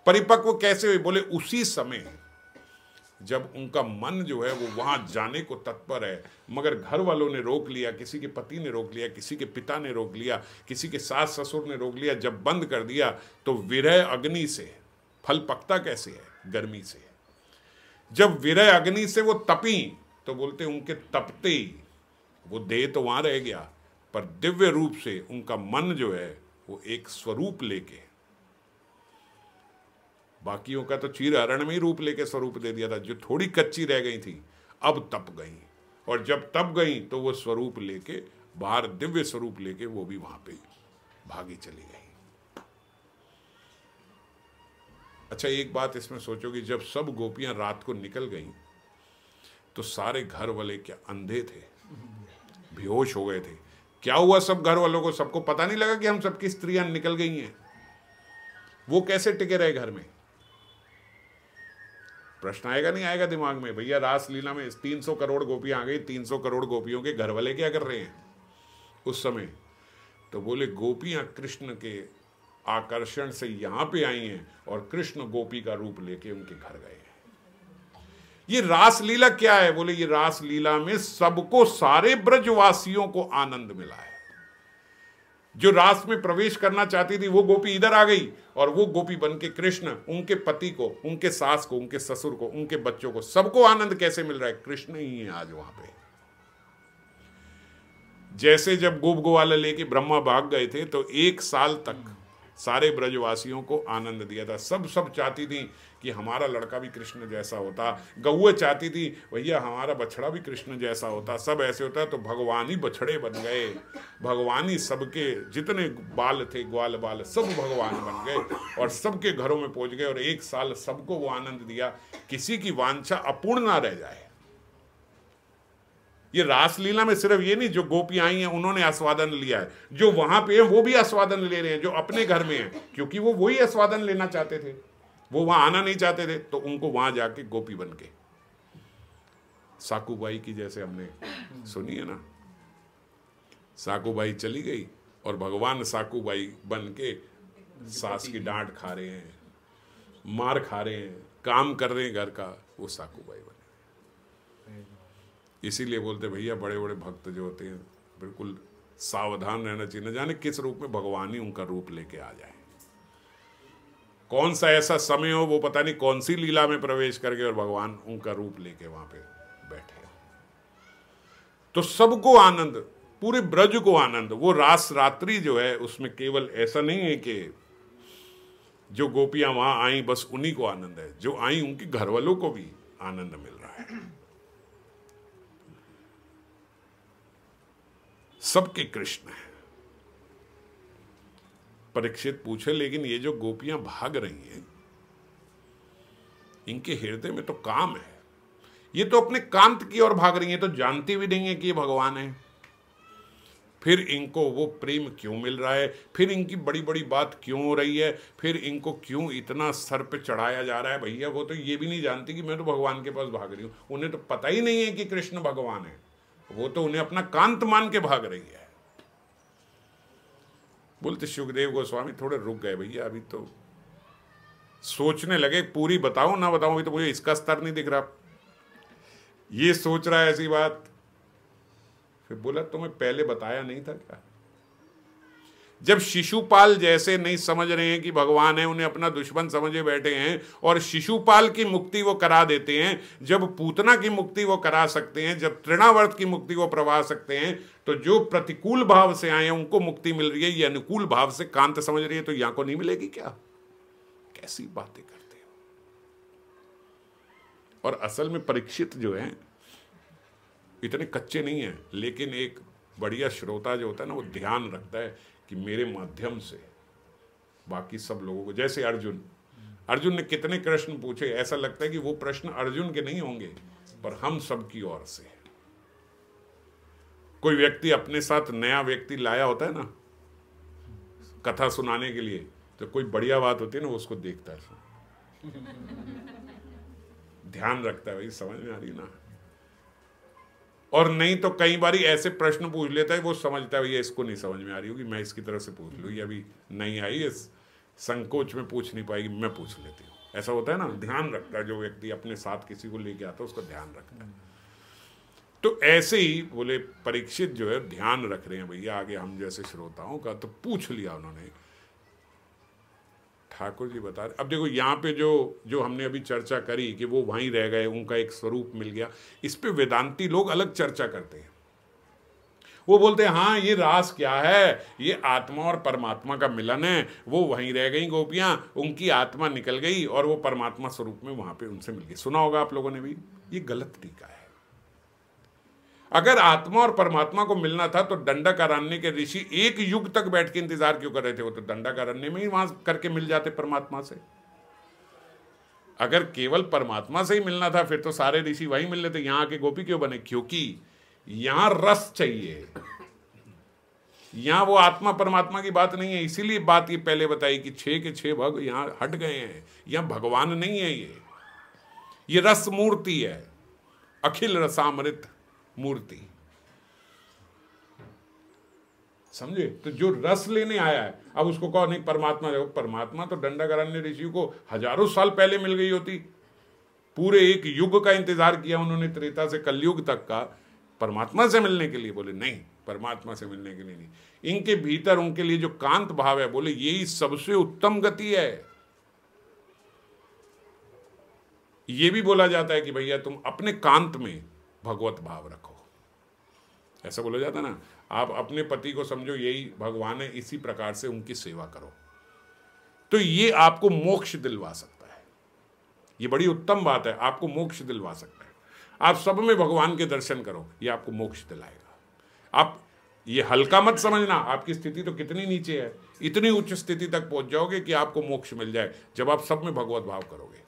परिपक्व कैसे हुए बोले उसी समय जब उनका मन जो है वो वहां जाने को तत्पर है मगर घर वालों ने रोक लिया किसी के पति ने रोक लिया किसी के पिता ने रोक लिया किसी के सास ससुर ने रोक लिया जब बंद कर दिया तो विरह अग्नि से फल पकता कैसे है गर्मी से जब विरह अग्नि से वो तपी तो बोलते उनके तपते ही वो देह तो वहाँ रह गया पर दिव्य रूप से उनका मन जो है वो एक स्वरूप लेके बाकियों का तो चीर हरण में ही रूप लेके स्वरूप दे दिया था जो थोड़ी कच्ची रह गई थी अब तप गई और जब तप गई तो वो स्वरूप लेके बाहर दिव्य स्वरूप लेके वो भी वहां पे भागी चली गई अच्छा एक बात इसमें सोचोगे जब सब गोपियां रात को निकल गईं तो सारे घर वाले क्या अंधे थे बेहोश हो गए थे क्या हुआ सब घर वालों को सबको पता नहीं लगा कि हम सबकी स्त्रियां निकल गई हैं वो कैसे टिके रहे घर में प्रश्न आएगा नहीं आएगा दिमाग में भैया रासलीला में 300 करोड़ गोपियां आ गई 300 करोड़ गोपियों के घर वाले क्या कर रहे हैं उस समय तो बोले गोपियां कृष्ण के आकर्षण से यहां पे आई हैं और कृष्ण गोपी का रूप लेके उनके घर गए ये रासलीला क्या है बोले ये रासलीला में सबको सारे ब्रजवासियों को आनंद मिला है जो रास में प्रवेश करना चाहती थी वो गोपी इधर आ गई और वो गोपी बन के कृष्ण उनके पति को उनके सास को उनके ससुर को उनके बच्चों को सबको आनंद कैसे मिल रहा है कृष्ण ही है आज वहां पे जैसे जब गोप गोवाला लेके ब्रह्मा भाग गए थे तो एक साल तक सारे ब्रजवासियों को आनंद दिया था सब सब चाहती थी कि हमारा लड़का भी कृष्ण जैसा होता गऊ चाहती थी भैया हमारा बछड़ा भी कृष्ण जैसा होता सब ऐसे होता तो भगवान ही बछड़े बन गए भगवान ही सबके जितने बाल थे ग्वाल बाल सब भगवान बन गए और सबके घरों में पहुंच गए और एक साल सबको वो आनंद दिया किसी की वांछा अपूर्ण ना रह जाए ये रासलीला में सिर्फ ये नहीं जो गोपी आई हैं उन्होंने आस्वादन लिया है जो वहां पे है वो भी आस्वादन ले रहे हैं जो अपने घर में है क्योंकि वो वही आस्वादन लेना चाहते थे वो वहां आना नहीं चाहते थे तो उनको वहां जाके गोपी बन के साकूबाई की जैसे हमने सुनी है ना साकूबाई चली गई और भगवान साकूबाई बन के सास की डांट खा रहे हैं मार खा रहे हैं काम कर रहे हैं घर का वो साकूबाई बने इसीलिए बोलते भैया बड़े बड़े भक्त जो होते हैं बिल्कुल सावधान रहना चाहिए न जाने किस रूप में भगवान ही उनका रूप लेके आ जाए कौन सा ऐसा समय हो वो पता नहीं कौन सी लीला में प्रवेश करके और भगवान उनका रूप लेके वहां पे बैठे तो सबको आनंद पूरे ब्रज को आनंद वो रास रात्रि जो है उसमें केवल ऐसा नहीं है कि जो गोपियां वहां आई बस उन्हीं को आनंद है जो आई उनके घर वालों को भी आनंद मिल रहा है सबके कृष्ण है परीक्षित पूछे लेकिन ये जो गोपियां भाग रही हैं इनके हृदय में तो काम है ये तो अपने कांत की ओर भाग रही हैं तो जानती भी नहीं है कि ये भगवान है फिर इनको वो प्रेम क्यों मिल रहा है फिर इनकी बड़ी बड़ी बात क्यों हो रही है फिर इनको क्यों इतना सर पे चढ़ाया जा रहा है भैया वो तो ये भी नहीं जानती कि मैं तो भगवान के पास भाग रही हूँ उन्हें तो पता ही नहीं है कि कृष्ण भगवान है वो तो उन्हें अपना कांत मान के भाग रही है बोलते तो सुखदेव गोस्वामी थोड़े रुक गए भैया अभी तो सोचने लगे पूरी बताओ ना बताओ अभी तो मुझे इसका स्तर नहीं दिख रहा ये सोच रहा है ऐसी बात फिर बोला तुम्हें पहले बताया नहीं था क्या जब शिशुपाल जैसे नहीं समझ रहे हैं कि भगवान है उन्हें अपना दुश्मन समझे बैठे हैं और शिशुपाल की मुक्ति वो करा देते हैं जब पूतना की मुक्ति वो करा सकते हैं जब तृणावर्त की मुक्ति वो प्रवा सकते हैं तो जो प्रतिकूल भाव से आए हैं उनको मुक्ति मिल रही है ये अनुकूल भाव से कांत समझ रही है तो यहां को नहीं मिलेगी क्या कैसी बातें करते हो और असल में परीक्षित जो है इतने कच्चे नहीं है लेकिन एक बढ़िया श्रोता जो होता है ना वो ध्यान रखता है कि मेरे माध्यम से बाकी सब लोगों को जैसे अर्जुन अर्जुन ने कितने प्रश्न पूछे ऐसा लगता है कि वो प्रश्न अर्जुन के नहीं होंगे पर हम सब की ओर से कोई व्यक्ति अपने साथ नया व्यक्ति लाया होता है ना कथा सुनाने के लिए तो कोई बढ़िया बात होती है ना उसको देखता है ध्यान रखता है भाई समझ में आ रही ना और नहीं तो कई बार ऐसे प्रश्न पूछ लेता है वो समझता है भैया इसको नहीं समझ में आ रही होगी मैं इसकी तरफ से पूछ लूँ अभी नहीं आई इस संकोच में पूछ नहीं पाएगी मैं पूछ लेती हूँ ऐसा होता है ना ध्यान रखता है जो व्यक्ति अपने साथ किसी को लेके आता है उसका ध्यान रखता है तो ऐसे ही बोले परीक्षित जो है ध्यान रख रहे हैं भैया आगे हम जैसे श्रोताओं का तो पूछ लिया उन्होंने ठाकुर जी बता रहे अब देखो यहाँ पे जो जो हमने अभी चर्चा करी कि वो वहीं रह गए उनका एक स्वरूप मिल गया इस पर वेदांती लोग अलग चर्चा करते हैं वो बोलते हैं हाँ ये रास क्या है ये आत्मा और परमात्मा का मिलन है वो वहीं रह गई गोपियाँ उनकी आत्मा निकल गई और वो परमात्मा स्वरूप में वहाँ पे उनसे मिल गई सुना होगा आप लोगों ने भी ये गलत टीका है अगर आत्मा और परमात्मा को मिलना था तो दंडाकारण्य के ऋषि एक युग तक बैठ के इंतजार क्यों कर रहे थे वो तो दंडाकारण्य में ही वहां करके मिल जाते परमात्मा से अगर केवल परमात्मा से ही मिलना था फिर तो सारे ऋषि वही मिल लेते यहां के गोपी क्यों बने क्योंकि यहां रस चाहिए यहां वो आत्मा परमात्मा की बात नहीं है इसीलिए बात ये पहले बताई कि छे के छे भग यहां हट गए हैं यहां भगवान नहीं है ये ये रस मूर्ति है अखिल रसामृत मूर्ति समझे तो जो रस लेने आया है अब उसको कहो नहीं परमात्मा देखो परमात्मा तो दंडाकरण्य ऋषि को हजारों साल पहले मिल गई होती पूरे एक युग का इंतजार किया उन्होंने त्रेता से कलयुग तक का परमात्मा से मिलने के लिए बोले नहीं परमात्मा से मिलने के लिए नहीं इनके भीतर उनके लिए जो कांत भाव है बोले यही सबसे उत्तम गति है ये भी बोला जाता है कि भैया तुम अपने कांत में भगवत भाव रखो ऐसा बोला जाता ना आप अपने पति को समझो यही भगवान है इसी प्रकार से उनकी सेवा करो तो ये आपको मोक्ष दिलवा सकता है ये बड़ी उत्तम बात है आपको मोक्ष दिलवा सकता है आप सब में भगवान के दर्शन करो ये आपको मोक्ष दिलाएगा आप ये हल्का मत समझना आपकी स्थिति तो कितनी नीचे है इतनी उच्च स्थिति तक पहुंच जाओगे कि आपको मोक्ष मिल जाए जब आप सब में भगवत भाव करोगे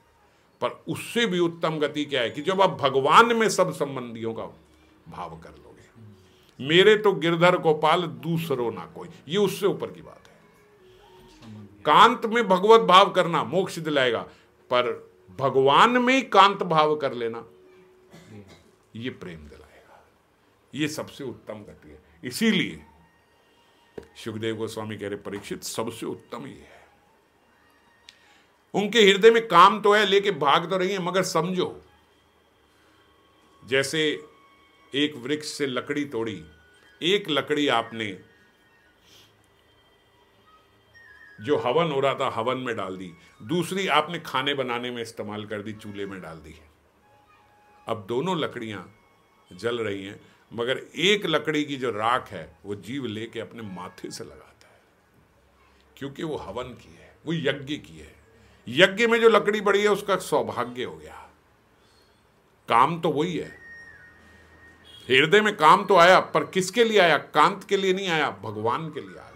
पर उससे भी उत्तम गति क्या है कि जब आप भगवान में सब संबंधियों का भाव कर लोगे मेरे तो गिरधर गोपाल दूसरो ना कोई ये उससे ऊपर की बात है कांत में भगवत भाव करना मोक्ष दिलाएगा पर भगवान में ही कांत भाव कर लेना ये प्रेम दिलाएगा ये सबसे उत्तम गति है इसीलिए सुखदेव गोस्वामी कह रहे परीक्षित सबसे उत्तम ही है उनके हृदय में काम तो है लेके भाग तो रही है मगर समझो जैसे एक वृक्ष से लकड़ी तोड़ी एक लकड़ी आपने जो हवन हो रहा था हवन में डाल दी दूसरी आपने खाने बनाने में इस्तेमाल कर दी चूल्हे में डाल दी अब दोनों लकड़ियां जल रही हैं मगर एक लकड़ी की जो राख है वो जीव लेके अपने माथे से लगाता है क्योंकि वो हवन की है वो यज्ञ की है यज्ञ में जो लकड़ी पड़ी है उसका सौभाग्य हो गया काम तो वही है हृदय में काम तो आया पर किसके लिए आया कांत के लिए नहीं आया भगवान के लिए आ गया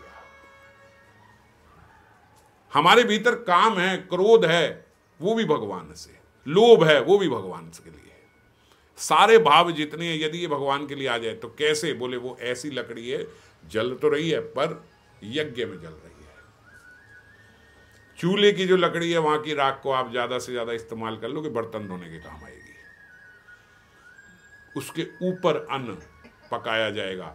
हमारे भीतर काम है क्रोध है वो भी भगवान से लोभ है वो भी भगवान के लिए सारे भाव जितने हैं यदि ये भगवान के लिए आ जाए तो कैसे बोले वो ऐसी लकड़ी है जल तो रही है पर यज्ञ में जल रही है चूल्हे की जो लकड़ी है वहां की राख को आप ज़्यादा से ज़्यादा इस्तेमाल कर लो कि बर्तन धोने के काम आएगी उसके ऊपर अन्न पकाया जाएगा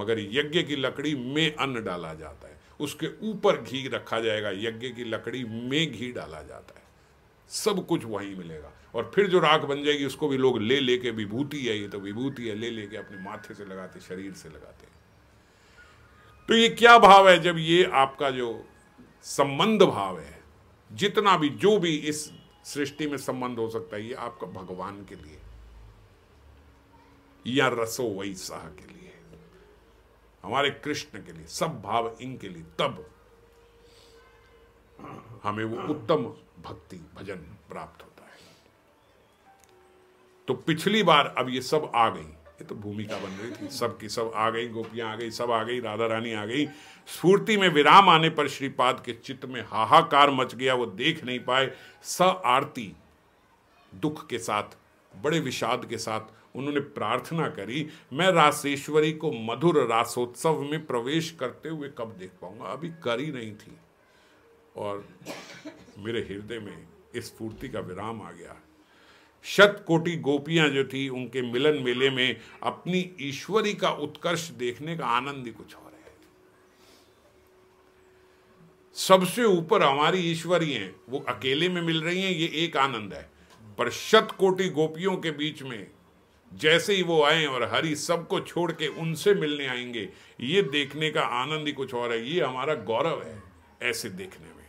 मगर यज्ञ की लकड़ी में अन्न डाला जाता है उसके ऊपर घी रखा जाएगा यज्ञ की लकड़ी में घी डाला जाता है सब कुछ वहीं मिलेगा और फिर जो राख बन जाएगी उसको भी लोग ले लेके विभूति है ये तो विभूति है ले लेके अपने माथे से लगाते शरीर से लगाते तो ये क्या भाव है जब ये आपका जो संबंध भाव है जितना भी जो भी इस सृष्टि में संबंध हो सकता है ये आपका भगवान के लिए या रसो वही के लिए हमारे कृष्ण के लिए सब भाव इनके लिए तब हमें वो उत्तम भक्ति भजन प्राप्त होता है तो पिछली बार अब ये सब आ गई ये तो भूमिका बन रही थी सब की सब आ गई गोपियां आ गई सब आ गई राधा रानी आ गई स्फूर्ति में विराम आने पर श्रीपाद के चित्त में हाहाकार मच गया वो देख नहीं पाए स आरती दुख के साथ बड़े विषाद के साथ उन्होंने प्रार्थना करी मैं रासेश्वरी को मधुर रासोत्सव में प्रवेश करते हुए कब देख पाऊंगा अभी करी नहीं थी और मेरे हृदय में इस फूर्ति का विराम आ गया शत कोटि गोपियां जो थी उनके मिलन मेले में अपनी ईश्वरी का उत्कर्ष देखने का आनंद ही कुछ और सबसे ऊपर हमारी ईश्वरी हैं वो अकेले में मिल रही हैं ये एक आनंद है पर शत कोटि गोपियों के बीच में जैसे ही वो आए और हरि सबको छोड़ के उनसे मिलने आएंगे ये देखने का आनंद ही कुछ और है ये हमारा गौरव है ऐसे देखने में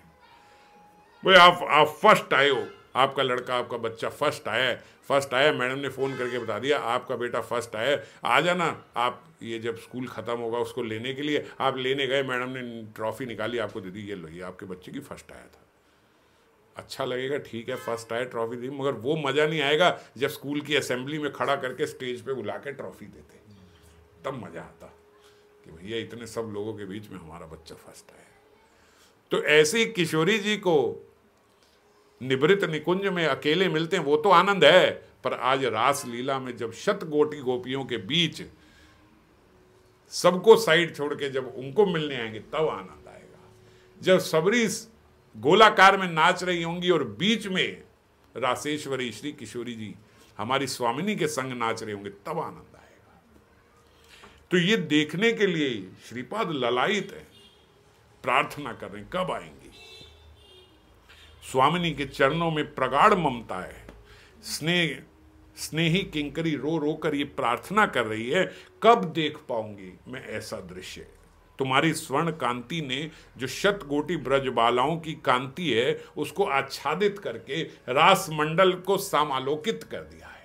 भाई आप आप फर्स्ट आए हो आपका लड़का आपका बच्चा फर्स्ट आया है फर्स्ट आया मैडम ने फ़ोन करके बता दिया आपका बेटा फर्स्ट आया आ जाना आप ये जब स्कूल ख़त्म होगा उसको लेने के लिए आप लेने गए मैडम ने ट्रॉफ़ी निकाली आपको दे दी ये लो ये आपके बच्चे की फर्स्ट आया था अच्छा लगेगा ठीक है फर्स्ट आया ट्रॉफी दी मगर वो मज़ा नहीं आएगा जब स्कूल की असेंबली में खड़ा करके स्टेज पर बुला के ट्रॉफी देते तब मज़ा आता कि भैया इतने सब लोगों के बीच में हमारा बच्चा फर्स्ट आया तो ऐसे ही किशोरी जी को निवृत निकुंज में अकेले मिलते हैं वो तो आनंद है पर आज रास लीला में जब शत गोटी गोपियों के बीच सबको साइड छोड़ के जब उनको मिलने आएंगे तब आनंद आएगा जब सबरी गोलाकार में नाच रही होंगी और बीच में राशेश्वरी श्री किशोरी जी हमारी स्वामिनी के संग नाच रहे होंगे तब आनंद आएगा तो ये देखने के लिए श्रीपाद ललायित है प्रार्थना कर रहे हैं कब आएंगे स्वामिनी के चरणों में प्रगाढ़ ममता है स्नेह स्नेही किंकरी रो रो कर ये प्रार्थना कर रही है कब देख पाऊंगी मैं ऐसा दृश्य तुम्हारी स्वर्ण कांति ने जो ब्रज ब्रजबालाओं की कांति है उसको आच्छादित करके रासमंडल को समालोकित कर दिया है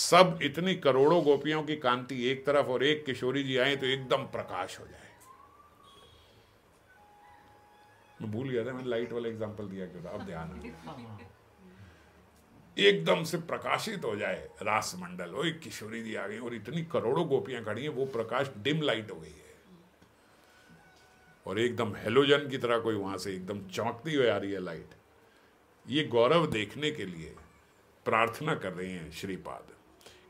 सब इतनी करोड़ों गोपियों की कांति एक तरफ और एक किशोरी जी आए तो एकदम प्रकाश हो जाए मैं भूल गया था मैंने लाइट वाला एग्जाम्पल दिया क्यों था अब ध्यान हाँ। एकदम से प्रकाशित हो जाए रास मंडल ओ एक किशोरी दी आ गई और इतनी करोड़ों गोपियां खड़ी हैं वो प्रकाश डिम लाइट हो गई है और एकदम हेलोजन की तरह कोई वहां से एकदम चमकती हुई आ रही है लाइट ये गौरव देखने के लिए प्रार्थना कर रहे हैं श्रीपाद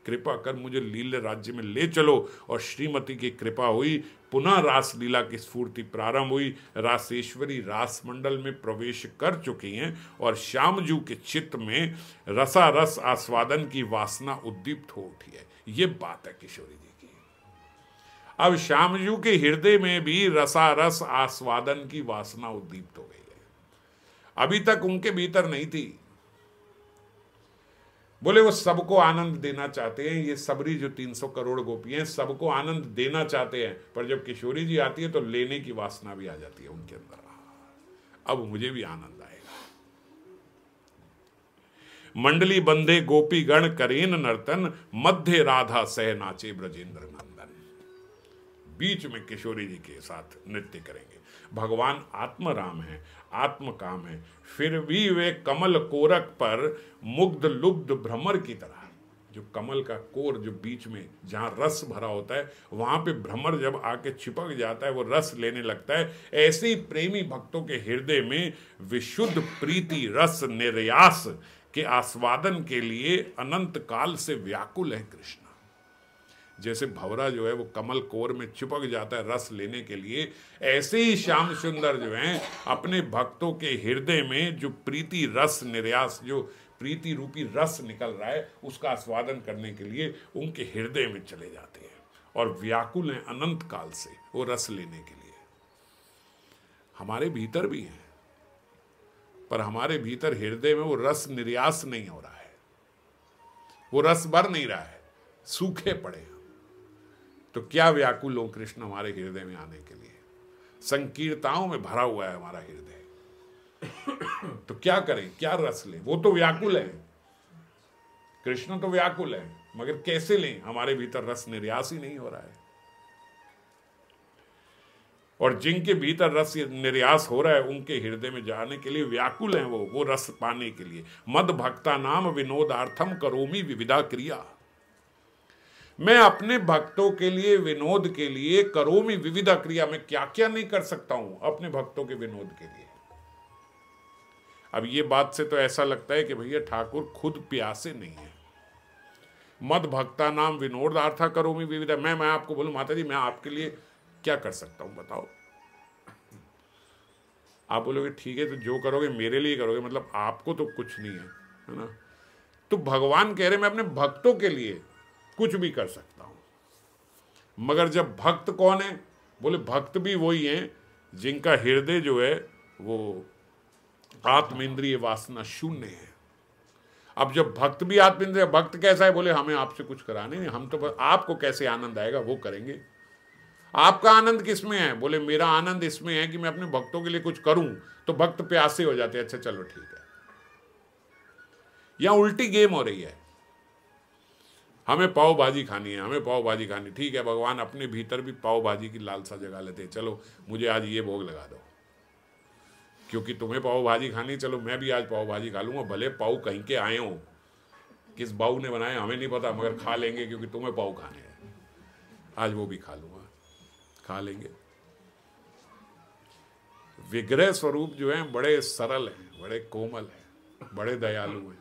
कृपा कर मुझे लील राज्य में ले चलो और श्रीमती की कृपा हुई पुनः रासलीला की स्फूर्ति प्रारंभ हुई रासेश्वरी रास मंडल में प्रवेश कर चुकी हैं और श्यामजू के चित्त में रसारस आस्वादन की वासना उद्दीप्त हो उठी है ये बात है किशोरी जी की अब श्यामजू के हृदय में भी रसारस आस्वादन की वासना उद्दीप्त हो गई है अभी तक उनके भीतर नहीं थी बोले वो सबको आनंद देना चाहते हैं ये सबरी जो 300 करोड़ गोपी हैं सबको आनंद देना चाहते हैं पर जब किशोरी जी आती है तो लेने की वासना भी आ जाती है उनके अंदर अब मुझे भी आनंद आएगा मंडली बंदे गोपी गण करेन नर्तन मध्य राधा सह नाचे ब्रजेंद्र बीच में किशोरी जी के साथ नृत्य करेंगे भगवान आत्म राम है आत्म काम है फिर भी वे कमल कोरक पर मुग्ध लुब्ध भ्रमर की तरह जो कमल का कोर जो बीच में जहां रस भरा होता है वहां पे भ्रमर जब आके चिपक जाता है वो रस लेने लगता है ऐसे ही प्रेमी भक्तों के हृदय में विशुद्ध प्रीति रस निर्यास के आस्वादन के लिए अनंत काल से व्याकुल है कृष्ण जैसे भवरा जो है वो कमल कोर में चिपक जाता है रस लेने के लिए ऐसे ही श्याम सुंदर जो हैं अपने भक्तों के हृदय में जो प्रीति रस निर्यास जो प्रीति रूपी रस निकल रहा है उसका आस्वादन करने के लिए उनके हृदय में चले जाते हैं और व्याकुल हैं अनंत काल से वो रस लेने के लिए हमारे भीतर भी हैं पर हमारे भीतर हृदय में वो रस निर्यास नहीं हो रहा है वो रस भर नहीं रहा है सूखे पड़े तो क्या व्याकुल हो कृष्ण हमारे हृदय में आने के लिए संकीर्ताओं में भरा हुआ है हमारा हृदय तो क्या करें क्या रस लें वो तो व्याकुल है कृष्ण तो व्याकुल है मगर कैसे लें हमारे भीतर रस निर्यास ही नहीं हो रहा है और जिनके भीतर रस निर्यास हो रहा है उनके हृदय में जाने के लिए व्याकुल हैं वो वो रस पाने के लिए मद भक्ता नाम विनोदार्थम करोमी विविधा क्रिया मैं अपने भक्तों के लिए विनोद के लिए मैं विविधा क्रिया में क्या क्या नहीं कर सकता हूं अपने भक्तों के विनोद के लिए अब ये बात से तो ऐसा लगता है कि भैया ठाकुर खुद प्यासे नहीं है मत भक्ता नाम विनोद आर्था करो मैं विविधा मैं मैं आपको बोलू माता जी मैं आपके लिए क्या कर सकता हूं बताओ आप बोलोगे ठीक है तो जो करोगे मेरे लिए करोगे मतलब आपको तो कुछ नहीं है है ना तो भगवान कह रहे मैं अपने भक्तों के लिए कुछ भी कर सकता हूं मगर जब भक्त कौन है बोले भक्त भी वही हैं जिनका हृदय जो है वो आत्म इंद्रिय वासना शून्य है अब जब भक्त भी आत्म इंद्रिय भक्त कैसा है बोले हमें आपसे कुछ कराने नहीं हम तो आपको कैसे आनंद आएगा वो करेंगे आपका आनंद किसमें है बोले मेरा आनंद इसमें है कि मैं अपने भक्तों के लिए कुछ करूं तो भक्त प्यासे हो जाते अच्छा चलो ठीक है यहां उल्टी गेम हो रही है हमें पाव भाजी खानी है हमें पाव भाजी खानी ठीक है भगवान अपने भीतर भी पाव भाजी की लालसा जगा लेते हैं चलो मुझे आज ये भोग लगा दो क्योंकि तुम्हें पाव भाजी खानी चलो मैं भी आज पाव भाजी खा लूंगा भले पाव कहीं के आए हो किस बाऊ ने बनाए हमें नहीं पता मगर खा लेंगे क्योंकि तुम्हें पाव खाने हैं आज वो भी खा लूंगा खा लेंगे विग्रह स्वरूप जो है बड़े सरल हैं बड़े कोमल हैं बड़े दयालु हैं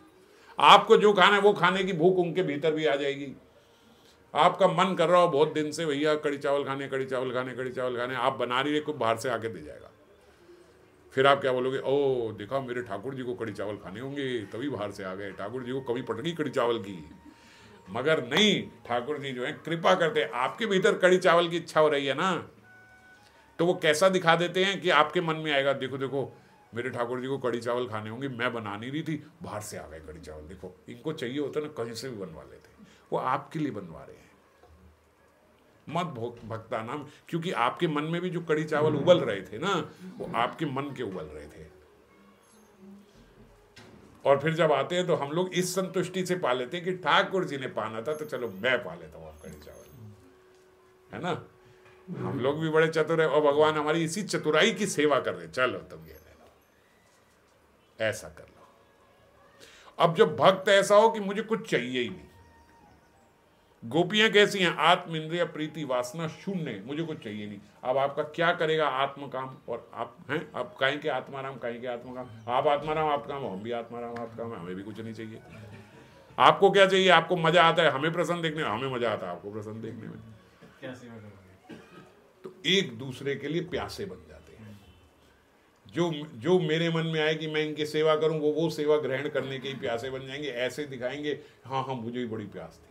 आपको जो खाना है वो खाने की भूख उनके भीतर भी आ जाएगी आपका मन कर रहा हो बहुत दिन से भैया कड़ी चावल खाने कड़ी चावल खाने कड़ी चावल खाने आप बना रही है कोई बाहर से आके दे जाएगा फिर आप क्या बोलोगे ओ देखा मेरे ठाकुर जी को कड़ी चावल खाने होंगे तभी बाहर से आ गए ठाकुर जी को कभी पटकी कड़ी चावल की मगर नहीं ठाकुर जी जो है कृपा करते आपके भीतर कड़ी चावल की इच्छा हो रही है ना तो वो कैसा दिखा देते हैं कि आपके मन में आएगा देखो देखो मेरे ठाकुर जी को कड़ी चावल खाने होंगे मैं बना नहीं रही थी बाहर से आ गए कड़ी चावल देखो इनको चाहिए होता ना कहीं से भी बनवा लेते वो आपके लिए बनवा रहे हैं मत भक्ता नाम क्योंकि आपके मन में भी जो कड़ी चावल हम्म। उबल रहे थे ना वो आपके मन के उबल रहे थे और फिर जब आते हैं तो हम लोग इस संतुष्टि से पा लेते हैं कि ठाकुर जी ने पाना था तो चलो मैं पा लेता हूँ कड़ी चावल है ना हम लोग भी बड़े चतुर है और भगवान हमारी इसी चतुराई की सेवा कर रहे चलो तुम ये ऐसा कर लो अब जब भक्त ऐसा हो कि मुझे कुछ चाहिए ही नहीं गोपियां कैसी हैं आत्म इंद्रिय प्रीति वासना शून्य मुझे कुछ चाहिए नहीं अब आपका क्या करेगा आत्म काम और आप हैं आप के आत्माराम कहेंगे आत्मकाम आप आत्माराम आप काम हम भी आत्माराम आप काम हमें भी कुछ नहीं चाहिए आपको क्या चाहिए आपको मजा आता है हमें प्रसन्न देखने में हमें मजा आता है आपको प्रसन्न देखने में तो एक दूसरे के लिए प्यासे बन जो जो मेरे मन में आए कि मैं इनकी सेवा करूं वो वो सेवा ग्रहण करने के ही प्यासे बन जाएंगे ऐसे दिखाएंगे हाँ हाँ मुझे भी बड़ी प्यास थी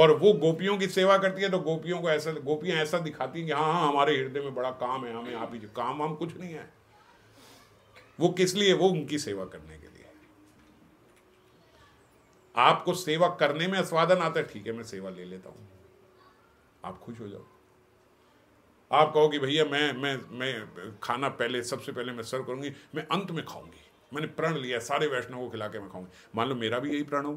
और वो गोपियों की सेवा करती है तो गोपियों को ऐसा गोपियां ऐसा दिखाती हैं कि हाँ हाँ हमारे हृदय में बड़ा काम है हमें आप ही काम वाम कुछ नहीं है वो किस लिए वो उनकी सेवा करने के लिए आपको सेवा करने में स्वादन आता है ठीक है मैं सेवा ले लेता हूं आप खुश हो जाओ आप कहो कि भैया मैं मैं मैं खाना पहले सबसे पहले मैं सर्व करूंगी मैं अंत में खाऊंगी मैंने प्रण लिया सारे वैष्णव को खिला के मैं खाऊंगी मान लो मेरा भी यही प्रण हो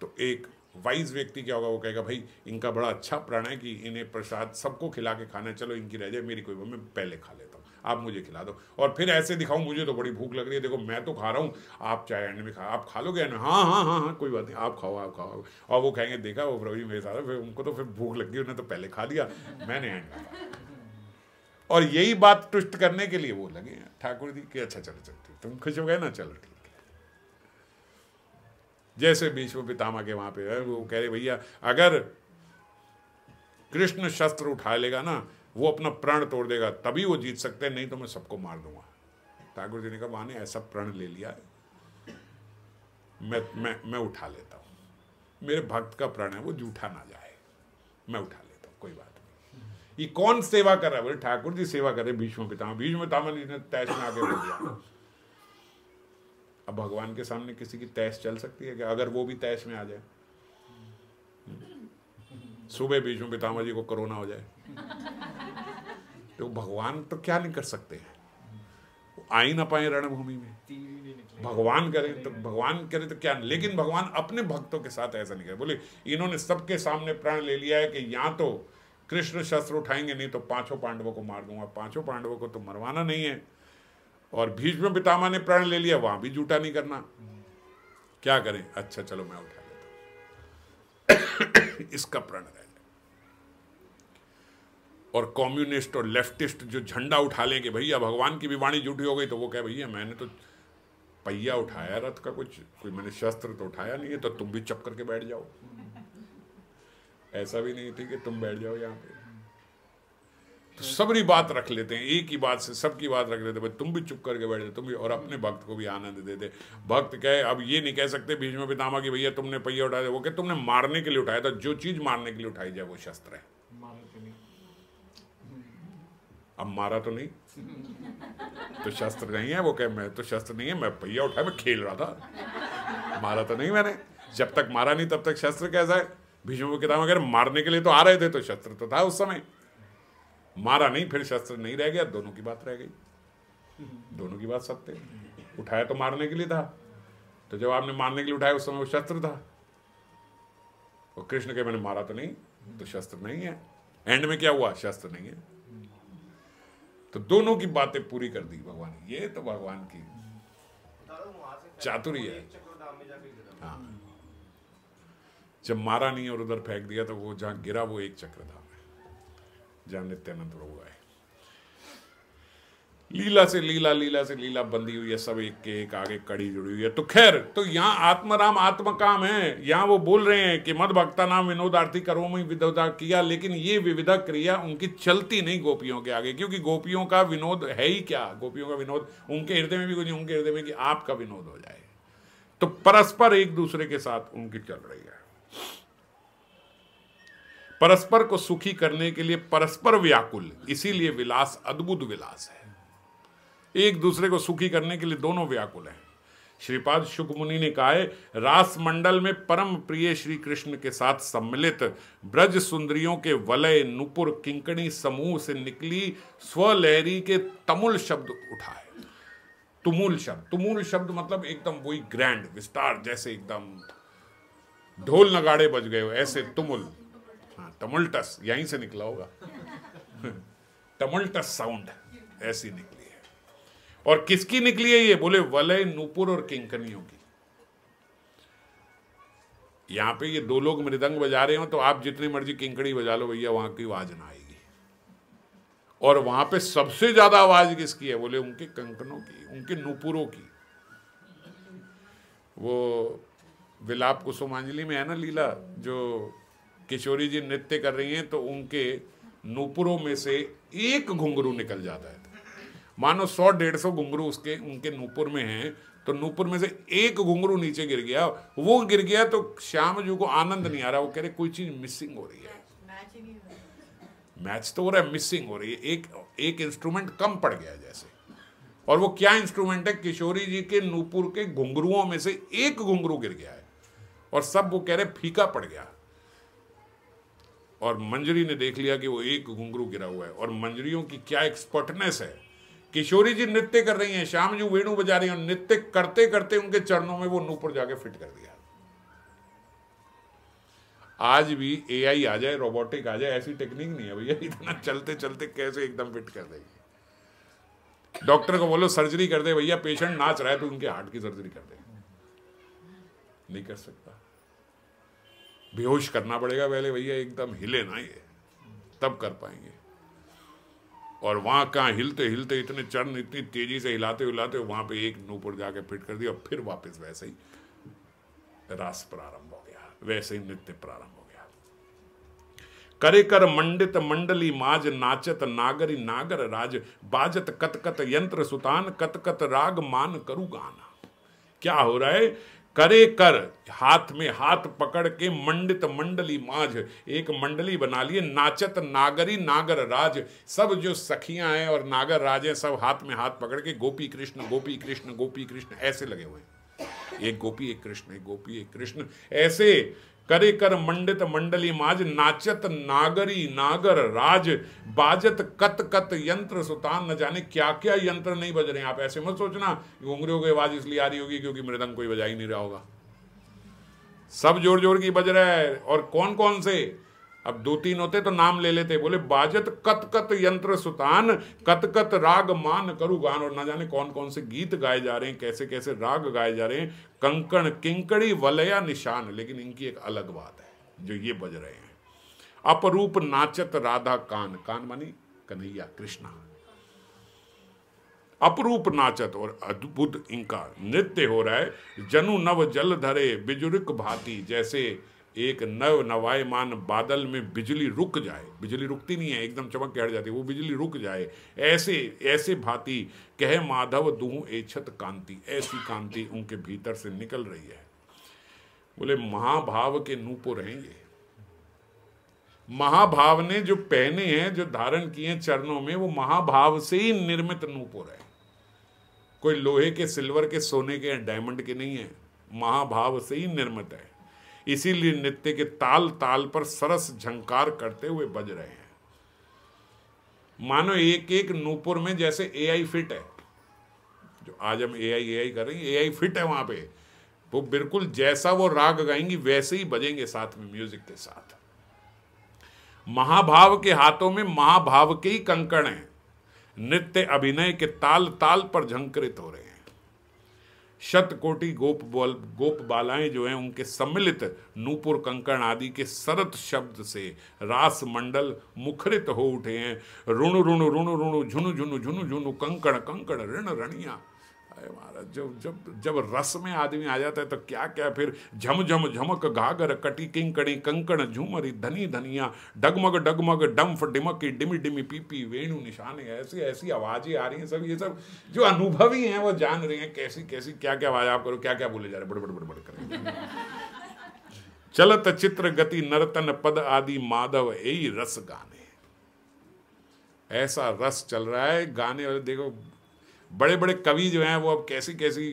तो एक वाइज व्यक्ति क्या होगा वो कहेगा भाई इनका बड़ा अच्छा प्रण है कि इन्हें प्रसाद सबको खिला के खाना चलो इनकी रह जाए मेरी कोई मैं पहले खा लेता हूँ आप मुझे खिला दो और फिर ऐसे दिखाऊं मुझे तो बड़ी भूख लग रही है देखो मैं तो खा रहा हूँ आप चाहे एंड में खा आप खा लोगे ना हाँ हाँ हाँ हाँ कोई बात नहीं आप खाओ आप खाओ और वो कहेंगे देखा वो प्रभु मेरे साथ फिर उनको तो फिर भूख लग गई उन्हें तो पहले खा लिया मैंने एंड और यही बात ट्विस्ट करने के लिए वो लगे ठाकुर जी कि अच्छा चलो चलते तुम खुश हो गए ना चलो ठीक है जैसे भीष्म पितामा के वहां पे वो कह रहे भैया अगर कृष्ण शस्त्र उठा लेगा ना वो अपना प्रण तोड़ देगा तभी वो जीत सकते हैं नहीं तो मैं सबको मार दूंगा ठाकुर जी ने कहा माने ऐसा प्रण ले लिया है मैं मैं मैं उठा लेता हूँ मेरे भक्त का प्रण है वो जूठा ना जाए मैं उठा लेता हूँ कोई बात नहीं ये कौन सेवा कर रहा है बोले ठाकुर जी सेवा कर रहे भीष्म पितामह भीष्म पितामह जी ने तैश में आगे बोल दिया अब भगवान के सामने किसी की तैश चल सकती है क्या अगर वो भी तैश में आ जाए सुबह भीष्म पितामह जी को कोरोना हो जाए तो भगवान तो क्या नहीं कर सकते हैं आ ही ना पाए रणभूमि में भगवान करें तो भगवान करे तो क्या लेकिन भगवान अपने भक्तों के साथ ऐसा नहीं करे बोले इन्होंने सबके सामने प्राण ले लिया है कि या तो कृष्ण शस्त्र उठाएंगे नहीं तो पांचों पांडवों को मार दूंगा पांचों पांडवों को तो मरवाना नहीं है और भीष्म पितामा ने प्राण ले लिया वहां भी जूटा नहीं करना क्या करें अच्छा चलो मैं उठा लेता इसका प्रण है और कम्युनिस्ट और लेफ्टिस्ट जो झंडा उठा लें कि भैया भगवान की भी वाणी झूठी हो गई तो वो कहे भैया मैंने तो पहिया उठाया रथ का कुछ कोई मैंने शस्त्र तो उठाया नहीं है तो तुम भी चप करके बैठ जाओ ऐसा भी नहीं थी कि तुम बैठ जाओ यहाँ पे तो सबरी बात रख लेते हैं एक ही बात से सबकी बात रख लेते भाई तुम भी चुप करके बैठ जाओ तुम भी और अपने भक्त को भी आनंद दे दे भक्त कहे अब ये नहीं कह सकते भीष्म पितामा कि भैया तुमने पहिया उठाया वो कहे तुमने मारने के लिए उठाया था जो चीज़ मारने के लिए उठाई जाए वो शस्त्र है अब मारा तो नहीं तो शस्त्र नहीं है वो कह मैं तो शस्त्र नहीं है मैं पहिया उठाया मैं खेल रहा था मारा तो नहीं मैंने जब तक मारा नहीं तब तक शस्त्र कैसा है भीष्म किताब अगर मारने के लिए तो आ रहे थे तो शस्त्र तो था उस समय मारा नहीं फिर शस्त्र नहीं रह गया दोनों की बात रह गई दोनों की बात सत्य उठाया तो मारने के लिए था तो जब आपने मारने के लिए उठाया उस समय वो शस्त्र था और कृष्ण के मैंने मारा तो नहीं तो शस्त्र नहीं है एंड में क्या हुआ शस्त्र नहीं है तो दोनों की बातें पूरी कर दी भगवान ये तो भगवान की चातुरी है हाँ। जब मारा नहीं और उधर फेंक दिया तो वो जहां गिरा वो एक चक्रधाम है जहां नित्यानंद प्रभु आए लीला से लीला लीला से लीला बंधी हुई है सब एक के एक आगे कड़ी जुड़ी हुई है तो खैर तो यहाँ आत्मराम आत्मकाम है यहाँ वो बोल रहे हैं कि मद भक्ता नाम आरती करो में विधा किया लेकिन ये विविधा क्रिया उनकी चलती नहीं गोपियों के आगे क्योंकि गोपियों का विनोद है ही क्या गोपियों का विनोद उनके हृदय में भी कुछ उनके हृदय में कि आपका विनोद हो जाए तो परस्पर एक दूसरे के साथ उनकी चल रही है परस्पर को सुखी करने के लिए परस्पर व्याकुल इसीलिए विलास अद्भुत विलास है एक दूसरे को सुखी करने के लिए दोनों व्याकुल हैं श्रीपाद मुनि ने कहा है मंडल में परम प्रिय श्री कृष्ण के साथ सम्मिलित ब्रज सुंदरियों के वलय नुपुर किंकणी समूह से निकली स्वलहरी के तमुल शब्द उठा है तुमुल शब्द तुमुल शब्द मतलब एकदम वही ग्रैंड विस्तार जैसे एकदम ढोल नगाड़े बज गए हो ऐसे तुमुल हाँ, तमुलटस यहीं से निकला होगा तमुलटस साउंड ऐसी निकली और किसकी निकली है ये बोले वलय नूपुर और किंकनियों की यहां पे ये दो लोग मृदंग बजा रहे हो तो आप जितनी मर्जी किंकड़ी बजा लो भैया वहां की आवाज ना आएगी और वहां पे सबसे ज्यादा आवाज किसकी है बोले उनके कंकनों की उनके नूपुरों की वो विलाप कुसुमांजलि में है ना लीला जो किशोरी जी नृत्य कर रही हैं तो उनके नूपुरों में से एक घुंगरू निकल जाता है मानो सौ डेढ़ सौ घुंगरू उसके उनके नूपुर में हैं तो नूपुर में से एक घुंगरू नीचे गिर गया वो गिर गया तो श्याम जी को आनंद नहीं आ रहा वो कह रहे कोई चीज़ मिसिंग हो रही है मैच तो हो रहा है मिसिंग हो रही है एक एक इंस्ट्रूमेंट कम पड़ गया जैसे और वो क्या इंस्ट्रूमेंट है किशोरी जी के नूपुर के घुंगरुओं में से एक घुंगरू गिर गया है और सब वो कह रहे फीका पड़ गया और मंजरी ने देख लिया कि वो एक घुंगरू गिरा हुआ है और मंजरियों की क्या एक्सपर्टनेस है किशोरी जी नृत्य कर रही हैं श्याम जी वेणु बजा रही हैं नृत्य करते करते उनके चरणों में वो नूपुर जाके फिट कर दिया आज भी एआई आ जाए रोबोटिक आ जाए ऐसी टेक्निक नहीं है भैया इतना चलते चलते कैसे एकदम फिट कर देगी डॉक्टर को बोलो सर्जरी कर दे भैया पेशेंट नाच रहा है तो उनके हार्ट की सर्जरी कर दे नहीं कर सकता बेहोश करना पड़ेगा पहले भैया एकदम हिले ना ये तब कर पाएंगे और वहाँ कहाँ हिलते हिलते इतने चरण इतनी तेज़ी से हिलाते हिलाते वहाँ पे एक नूपुर जाके फिट कर दिया और फिर वापस वैसे ही रास प्रारंभ हो गया वैसे ही नृत्य प्रारंभ हो गया करे कर मंडित मंडली माज नाचत नागरी नागर राज बाजत कतकत यंत्र सुतान कतकत राग मान करु गाना क्या हो रहा है करे कर हाथ में हाथ पकड़ के मंडित मंडली माझ एक मंडली बना लिए नाचत नागरी नागर राज सब जो सखियां हैं और नागर राज हैं सब हाथ में हाथ पकड़ के गोपी कृष्ण गोपी कृष्ण गोपी कृष्ण ऐसे लगे हुए एक गोपी एक कृष्ण एक गोपी एक कृष्ण ऐसे करे कर मंडित मंडली माज नाचत नागरी नागर राज बाजत कत कत यंत्र सुतान न जाने क्या क्या यंत्र नहीं बज रहे हैं आप ऐसे मत सोचना घुंघरियों की आवाज इसलिए आ रही होगी क्योंकि मृदंग कोई बजा ही नहीं रहा होगा सब जोर जोर की बज रहा है और कौन कौन से अब दो तीन होते तो नाम ले लेते बोले बाजत कत कत यंत्र सुतान कत कत राग मान करु गान और ना जाने कौन कौन से गीत गाए जा रहे हैं कैसे कैसे राग गाए जा रहे हैं कंकण किंकड़ी वलया निशान लेकिन इनकी एक अलग बात है जो ये बज रहे हैं अपरूप नाचत राधा कान कान मानी कन्हैया कृष्णा अपरूप नाचत और अद्भुत इनका नृत्य हो रहा है जनु नव जल धरे बिजुर्क भाती जैसे एक नव नवायमान बादल में बिजली रुक जाए बिजली रुकती नहीं है एकदम चमक के हट जाती है वो बिजली रुक जाए ऐसे ऐसे भांति कह माधव ए छत कांति ऐसी कांति उनके भीतर से निकल रही है बोले महाभाव के नूपो रहेंगे महाभाव ने जो पहने हैं जो धारण किए चरणों में वो महाभाव से ही निर्मित नूपो रहे कोई लोहे के सिल्वर के सोने के डायमंड के नहीं है महाभाव से ही निर्मित है इसीलिए नृत्य के ताल ताल पर सरस झंकार करते हुए बज रहे हैं मानो एक एक नूपुर में जैसे एआई फिट है जो आज हम एआई एआई कर रहे हैं एआई फिट है वहां पे वो बिल्कुल जैसा वो राग गाएंगी वैसे ही बजेंगे साथ में म्यूजिक के साथ महाभाव के हाथों में महाभाव के ही कंकण हैं नृत्य अभिनय के ताल ताल पर झंकृत हो रहे हैं शतकोटि गोप बोल गोप बालाएं जो हैं उनके सम्मिलित नूपुर कंकण आदि के सरत शब्द से रास मंडल मुखरित हो उठे हैं ऋण ऋण ऋण ऋणु झुनु झुनु झुनु झुनु कंकण कंकण ऋण रणिया है महाराज जब जब जब रस में आदमी आ जाता है तो क्या क्या फिर झम झम झमक घाघर कटी किंकड़ी कंकण झूमरी धनी धनिया डगमग डगमग डम्फ डिमकी डिमी डिमी पीपी वेणु निशाने ऐसी ऐसी आवाज़ें आ रही हैं सब ये सब जो अनुभवी हैं वो जान रहे हैं कैसी कैसी क्या क्या आवाज़ आप करो क्या क्या बोले जा रहे बड़बड़ बड़बड़ करें चलत चित्र गति नर्तन पद आदि माधव यही रस गाने ऐसा रस चल रहा है गाने वाले देखो बड़े बड़े कवि जो हैं वो अब कैसी कैसी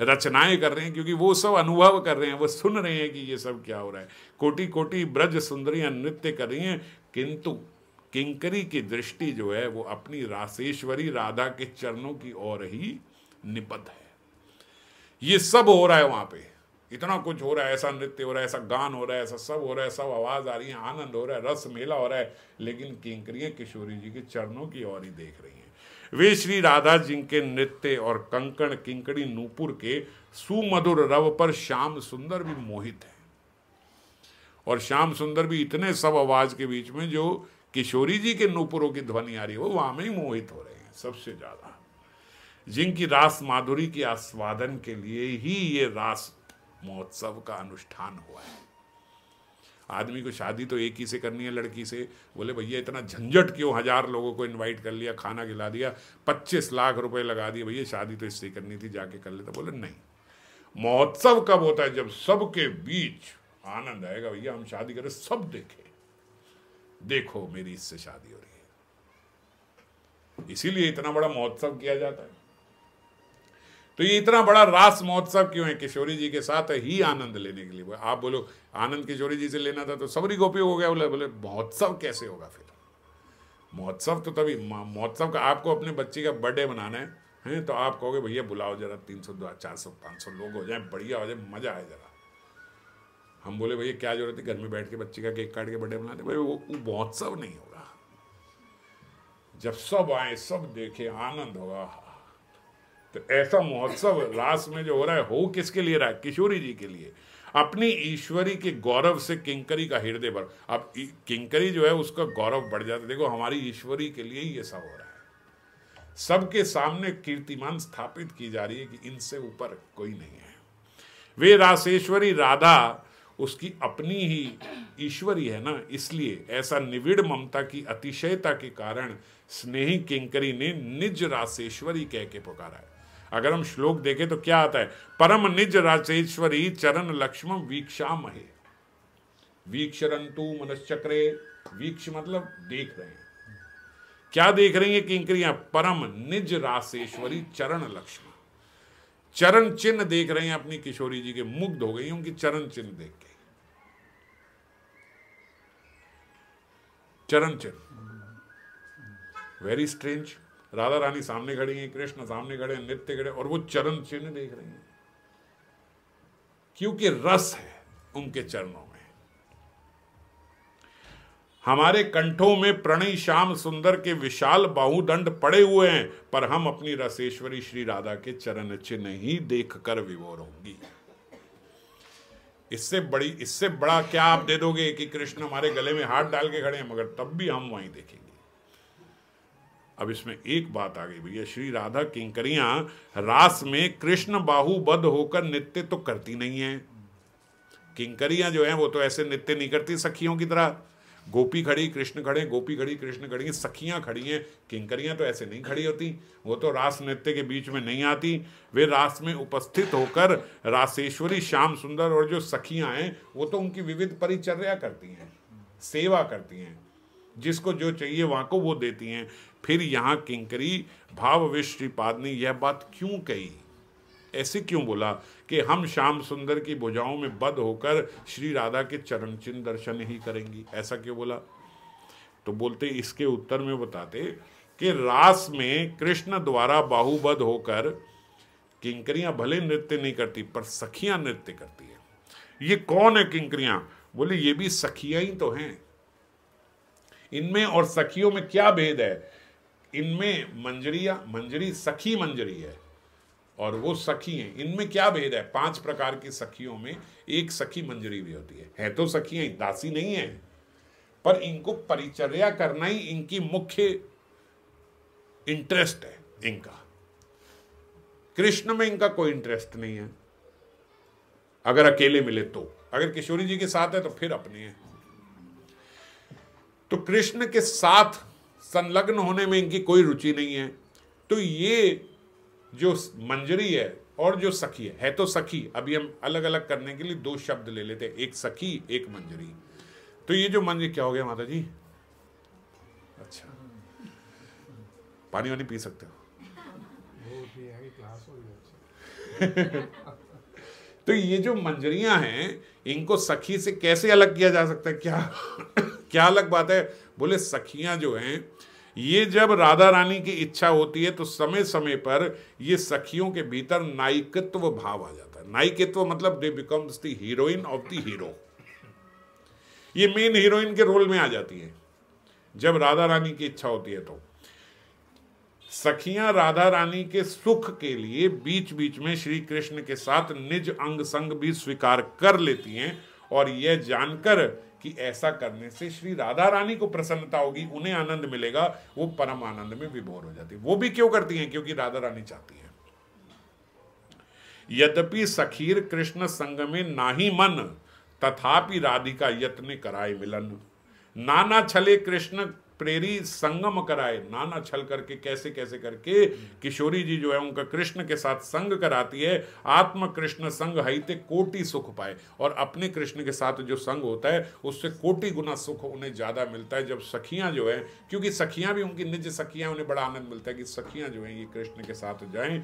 रचनाएं कर रहे हैं क्योंकि वो सब अनुभव कर रहे हैं वो सुन रहे हैं कि ये सब क्या हो रहा है कोटि कोटि ब्रज सुंदरियां नृत्य कर रही हैं किंतु किंकरी की दृष्टि जो है वो अपनी राशेश्वरी राधा के चरणों की ओर ही निबद्ध है ये सब हो रहा है वहां पे इतना कुछ हो रहा है ऐसा नृत्य हो रहा है ऐसा गान हो रहा है ऐसा सब हो रहा है सब आवाज आ रही है आनंद हो रहा है रस मेला हो रहा है लेकिन किंकरियां किशोरी जी के चरणों की ओर ही देख रही हैं वे श्री राधा जी के नृत्य और कंकण किंकड़ी नूपुर के सुमधुर रव पर श्याम सुंदर भी मोहित है और श्याम सुंदर भी इतने सब आवाज के बीच में जो किशोरी जी के नूपुरों की ध्वनि आ रही हो वहां में ही मोहित हो रहे हैं सबसे ज्यादा जिनकी रास माधुरी के आस्वादन के लिए ही ये रास महोत्सव का अनुष्ठान हुआ है आदमी को शादी तो एक ही से करनी है लड़की से बोले भैया इतना झंझट क्यों हज़ार लोगों को इनवाइट कर लिया खाना खिला दिया पच्चीस लाख रुपए लगा दिए भैया शादी तो इससे करनी थी जाके कर लेता बोले नहीं महोत्सव कब होता है जब सबके बीच आनंद आएगा भैया हम शादी करें सब देखे देखो मेरी इससे शादी हो रही है इसीलिए इतना बड़ा महोत्सव किया जाता है तो ये इतना बड़ा रास महोत्सव क्यों है किशोरी जी के साथ ही आनंद लेने के लिए आप बोलो आनंद किशोरी जी से लेना था तो सबरी गोपी हो गया बोले बोले महोत्सव कैसे होगा फिर महोत्सव तो तभी महोत्सव का आपको अपने बच्चे का बर्थडे मनाना है हैं तो आप कहोगे भैया बुलाओ जरा तीन सौ दो चार सौ पाँच सौ लोग हो जाए बढ़िया हो जाए मज़ा आए जरा हम बोले भैया क्या जरूरत है घर में बैठ के बच्चे का केक काट के बर्थडे मनाते भाई वो महोत्सव नहीं होगा जब सब आए सब देखे आनंद होगा तो ऐसा महोत्सव रास में जो हो रहा है हो किसके लिए रहा है किशोरी जी के लिए अपनी ईश्वरी के गौरव से किंकरी का हृदय भर अब किंकरी जो है उसका गौरव बढ़ जाता है देखो हमारी ईश्वरी के लिए ही ये सब हो रहा है सबके सामने कीर्तिमान स्थापित की जा रही है कि इनसे ऊपर कोई नहीं है वे राशेश्वरी राधा उसकी अपनी ही ईश्वरी है ना इसलिए ऐसा निविड़ ममता की अतिशयता के कारण स्नेही किंकरी ने निज राशेश्वरी कह के पुकारा है अगर हम श्लोक देखें तो क्या आता है परम निज राजेश्वरी चरण लक्ष्मण वीक्षा महे वीक्षरंतु मनश्चक्रे वीक्ष मतलब देख रहे हैं क्या देख रही है किंक्रियां परम निज राशेश्वरी चरण लक्ष्मण चरण चिन्ह देख रहे हैं अपनी किशोरी जी के मुग्ध हो गई उनकी चरण चिन्ह देख के चरण चिन्ह वेरी स्ट्रेंज राधा रानी सामने खड़ी हैं कृष्ण सामने खड़े हैं नित्य खड़े और वो चरण चिन्ह देख रही हैं क्योंकि रस है उनके चरणों में हमारे कंठों में प्रणय श्याम सुंदर के विशाल बाहुदंड पड़े हुए हैं पर हम अपनी रसेश्वरी श्री राधा के चरण चिन्ह ही देख कर विवोर होंगी इससे बड़ी इससे बड़ा क्या आप दे दोगे कि कृष्ण हमारे गले में हाथ डाल के खड़े हैं मगर तब भी हम वहीं देखेंगे अब इसमें एक बात आ गई भैया श्री राधा किंकरिया रास में कृष्ण बाहुबद्ध होकर नृत्य तो करती नहीं है किंकरिया जो है वो तो ऐसे नृत्य नहीं करती सखियों की तरह गोपी खड़ी कृष्ण खड़े गोपी खड़ी कृष्ण खड़ी सखियां खड़ी हैं किंकरियां तो ऐसे नहीं खड़ी होती वो तो रास नृत्य के बीच में नहीं आती वे रास में उपस्थित होकर रासेश्वरी श्याम सुंदर और जो सखियां हैं वो तो उनकी विविध परिचर्या करती हैं सेवा करती हैं जिसको जो चाहिए वहां को वो देती हैं फिर यहाँ किंकरी भाव विश्रीपाद ने यह बात क्यों कही ऐसे क्यों बोला कि हम श्याम सुंदर की भुजाओं में बद होकर श्री राधा के चरण चिन्ह दर्शन ही करेंगी ऐसा क्यों बोला तो बोलते इसके उत्तर में बताते कि रास में कृष्ण द्वारा बाहुबद होकर किंकरियां भले नृत्य नहीं करती पर सखियां नृत्य करती है ये कौन है किंकरियां बोले ये भी सखियां ही तो हैं इनमें और सखियों में क्या भेद है इनमें मंजरिया मंजरी सखी मंजरी है और वो सखी हैं इनमें क्या भेद है पांच प्रकार की सखियों में एक सखी मंजरी भी होती है है तो सखियां दासी नहीं है पर इनको परिचर्या करना ही इनकी मुख्य इंटरेस्ट है इनका कृष्ण में इनका कोई इंटरेस्ट नहीं है अगर अकेले मिले तो अगर किशोरी जी के साथ है तो फिर अपने हैं तो कृष्ण के साथ संलग्न होने में इनकी कोई रुचि नहीं है तो ये जो मंजरी है और जो सखी है, है तो सखी अभी हम अलग अलग करने के लिए दो शब्द ले लेते हैं एक सखी एक मंजरी तो ये जो मंजरी क्या हो गया माता जी अच्छा पानी वानी पी सकते हो अच्छा। तो ये जो मंजरियां हैं इनको सखी से कैसे अलग किया जा सकता है क्या क्या अलग बात है बोले सखियां जो हैं ये जब राधा रानी की इच्छा होती है तो समय समय पर ये सखियों के भीतर नायिकत्व भाव आ जाता है नायिकत्व मतलब they becomes the heroine of the hero ये मेन हीरोइन के रोल में आ जाती है जब राधा रानी की इच्छा होती है तो सखियां राधा रानी के सुख के लिए बीच बीच में श्री कृष्ण के साथ निज अंग संग भी स्वीकार कर लेती हैं और यह जानकर कि ऐसा करने से श्री राधा रानी को प्रसन्नता होगी उन्हें आनंद मिलेगा वो परम आनंद में विभोर हो जाती है वो भी क्यों करती हैं क्योंकि राधा रानी चाहती है यद्यपि सखीर कृष्ण संग में नाही मन तथापि राधिका यत्न कराए मिलन नाना छले कृष्ण प्रेरी संगम कराए नाना छल करके कैसे कैसे करके किशोरी जी जो है उनका कृष्ण के साथ संग कराती है आत्म कृष्ण संग हईते कोटि सुख पाए और अपने कृष्ण के साथ जो संग होता है उससे कोटि गुना सुख उन्हें ज़्यादा मिलता है जब सखियां जो है क्योंकि सखियां भी उनकी निज सखियां उन्हें बड़ा आनंद मिलता है कि सखियां जो है ये कृष्ण के साथ जाए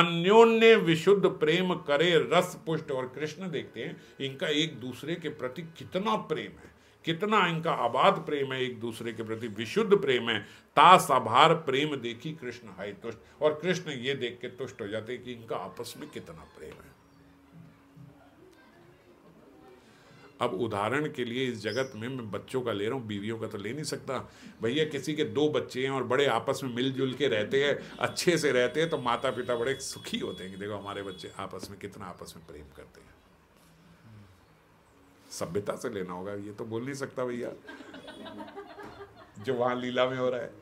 अन्योन्य विशुद्ध प्रेम करे रस पुष्ट और कृष्ण देखते हैं इनका एक दूसरे के प्रति कितना प्रेम है कितना इनका आबाद प्रेम है एक दूसरे के प्रति विशुद्ध प्रेम है तास आभार प्रेम देखी कृष्ण हाय तुष्ट और कृष्ण ये देख के तुष्ट हो जाते कि इनका आपस में कितना प्रेम है अब उदाहरण के लिए इस जगत में मैं बच्चों का ले रहा हूँ बीवियों का तो ले नहीं सकता भैया किसी के दो बच्चे हैं और बड़े आपस में मिलजुल के रहते हैं अच्छे से रहते हैं तो माता पिता बड़े सुखी होते हैं कि देखो हमारे बच्चे आपस में कितना आपस में प्रेम करते हैं सभ्यता से लेना होगा ये तो बोल नहीं सकता भैया जो वहां लीला में हो रहा है